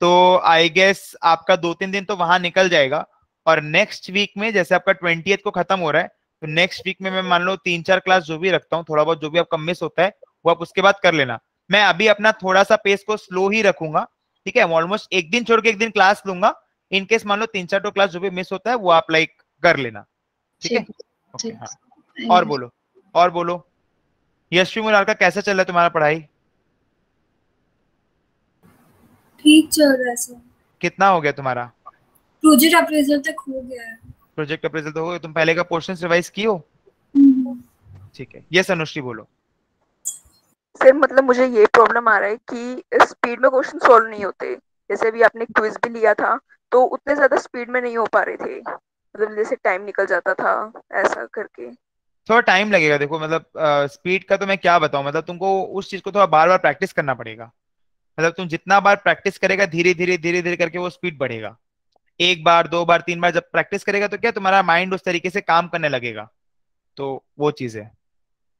तो आई गेस आपका दो तीन दिन तो वहां निकल जाएगा और नेक्स्ट वीक में जैसे आपका ट्वेंटी को खत्म हो रहा है तो नेक्स्ट वीक में मैं मान लो तीन चार क्लास जो भी रखता हूँ थोड़ा बहुत जो भी आपका मिस होता है वो आप उसके बाद कर लेना मैं अभी अपना थोड़ा सा पेस को स्लो ही रखूंगा ठीक है ऑलमोस्ट एक दिन छोड़ के एक दिन क्लास लूंगा इनकेस मान लो तीन चार टो क्लास जो भी मिस होता है वो आप लाइक कर लेना ठीक है ओके हाँ और बोलो और बोलो यशवी मुरार का कैसा चल रहा है तुम्हारा पढ़ाई ठीक चल रहा है सर कितना हो गया तुम्हारा प्रोजेक्ट अप्रेजल तक हो गया है प्रोजेक्ट अप्रेजल तो हो गया तुम पहले का पोर्शन रिवाइज की हो हम्म। ठीक है यस अनुश्री बोलो सर मतलब मुझे ये प्रॉब्लम आ रहा है कि स्पीड में क्वेश्चन सॉल्व नहीं होते जैसे अभी आपने क्विज भी लिया था तो उतने ज्यादा स्पीड में नहीं हो पा रहे थे मतलब जैसे टाइम निकल जाता था ऐसा करके थोड़ा टाइम लगेगा देखो मतलब स्पीड का तो मैं क्या बताऊं मतलब तुमको उस चीज को थोड़ा बार बार प्रैक्टिस करना पड़ेगा मतलब तुम जितना बार प्रैक्टिस करेगा धीरे धीरे धीरे धीरे करके वो स्पीड बढ़ेगा एक बार दो बार तीन बार जब प्रैक्टिस करेगा तो क्या तुम्हारा माइंड उस तरीके से काम करने लगेगा तो वो चीज है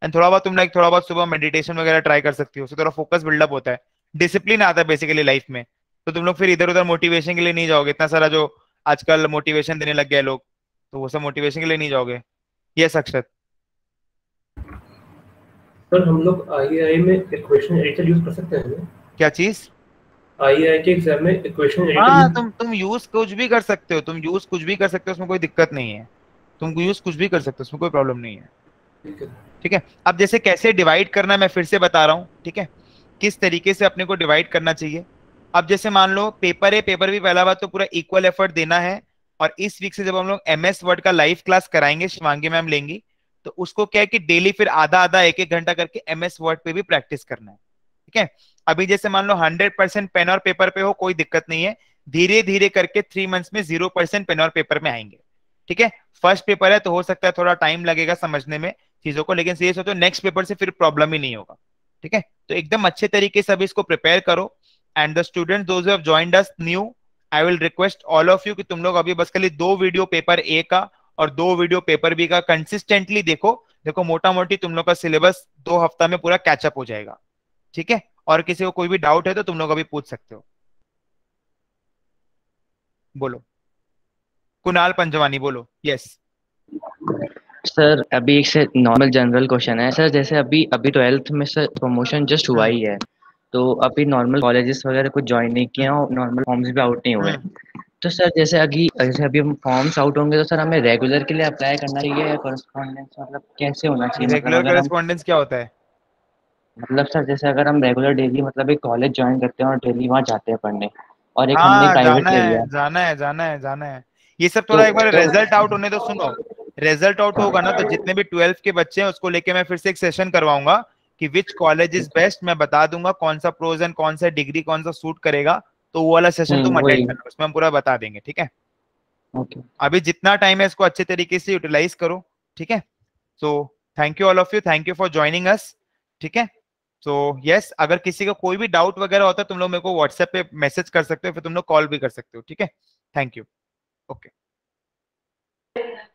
एंड थोड़ा बहुत तुम लाइक थोड़ा बहुत सुबह मेडिटेशन वगैरह ट्राई कर सकती हो उससे थोड़ा फोकस बिल्डअप होता है डिसिप्लिन आता है बेसिकली लाइफ में तो तुम लोग फिर इधर उधर मोटिवेशन के लिए नहीं जाओगे इतना सारा जो आजकल मोटिवेशन देने लग गए लोग तो वो सब मोटिवेशन के लिए नहीं जाओगे यस अक्षत सर हम लोग आईआई uh, में इक्वेशन एडिटर यूज कर सकते हैं क्या चीज आईआईटी एग्जाम में इक्वेशन हाँ, तुम तुम यूज कुछ भी कर सकते हो तुम यूज कुछ भी कर सकते हो उसमें कोई दिक्कत नहीं है तुम यूज कुछ भी कर सकते हो उसमें कोई प्रॉब्लम नहीं है ठीक है अब जैसे कैसे डिवाइड करना मैं फिर से बता रहा हूँ ठीक है किस तरीके से अपने को डिवाइड करना चाहिए अब जैसे मान लो पेपर है पेपर भी पहला बात तो पूरा इक्वल एफर्ट देना है और इस वीक से जब हम लोग एम एस वर्ड का लाइव क्लास कराएंगे शिवांगी मैम लेंगी तो उसको क्या है कि डेली फिर आधा आधा एक एक घंटा करके एम एस वर्ड पे भी प्रैक्टिस करना है ठीक है अभी जैसे मान लो हंड्रेड परसेंट पेन और पेपर पे हो कोई दिक्कत नहीं है धीरे धीरे करके थ्री मंथ्स में जीरो परसेंट पेन और पेपर में आएंगे ठीक है फर्स्ट पेपर है तो हो सकता है थोड़ा टाइम लगेगा समझने में चीजों को लेकिन सीरियस हो नेक्स्ट पेपर से फिर प्रॉब्लम ही नहीं होगा ठीक है तो एकदम अच्छे तरीके से अभी इसको प्रिपेयर करो and the student those have joined us new I will request all of you कि तुम लोग अभी बस खाली दो वीडियो पेपर ए का और दो वीडियो पेपर बी का कंसिस्टेंटली देखो देखो मोटा मोटी तुम लोग का सिलेबस दो हफ्ता में पूरा कैचअप हो जाएगा ठीक है और किसी को कोई भी डाउट है तो तुम लोग अभी पूछ सकते हो बोलो कुणाल पंजवानी बोलो यस सर अभी एक से नॉर्मल जनरल क्वेश्चन है सर जैसे अभी अभी ट्वेल्थ में सर प्रमोशन जस्ट हुआ ही है तो अभी नॉर्मल कॉलेजेस वगैरह कुछ ज्वाइन नहीं किए और नॉर्मल फॉर्म्स भी आउट नहीं हुए हैं हम्म। तो सर जैसे अभी जैसे अभी हम फॉर्म्स आउट होंगे तो सर हमें रेगुलर के लिए अप्लाई करना चाहिए या मतलब कैसे होना चाहिए रेगुलर मतलब करस्पॉन्डेंस क्या होता है मतलब सर जैसे अगर हम रेगुलर डेली मतलब एक कॉलेज ज्वाइन करते हैं और डेली वहाँ जाते हैं पढ़ने और एक हाँ, हमने प्राइवेट ले लिया जाना है जाना है जाना है ये सब थोड़ा तो एक बार रिजल्ट तो आउट होने तो सुनो रिजल्ट आउट होगा ना तो जितने भी ट्वेल्थ के बच्चे हैं उसको लेके मैं फिर से एक सेशन करवाऊंगा कि विच कॉलेज इज बेस्ट मैं बता दूंगा कौन सा प्रोज एंड कौन सा डिग्री कौन सा सूट करेगा तो वो वाला सेशन तुम अटेंड हम्म, करना उसमें हम पूरा बता देंगे ठीक है ओके अभी जितना टाइम है इसको अच्छे तरीके से यूटिलाइज करो ठीक है so thank you all of you thank you for joining us ठीक है तो यस अगर किसी का कोई भी डाउट वगैरह होता है तुम लोग मेरे को व्हाट्सएप पे मैसेज कर सकते हो फिर तुम लोग कॉल भी कर सकते हो ठीक है थैंक यू ओके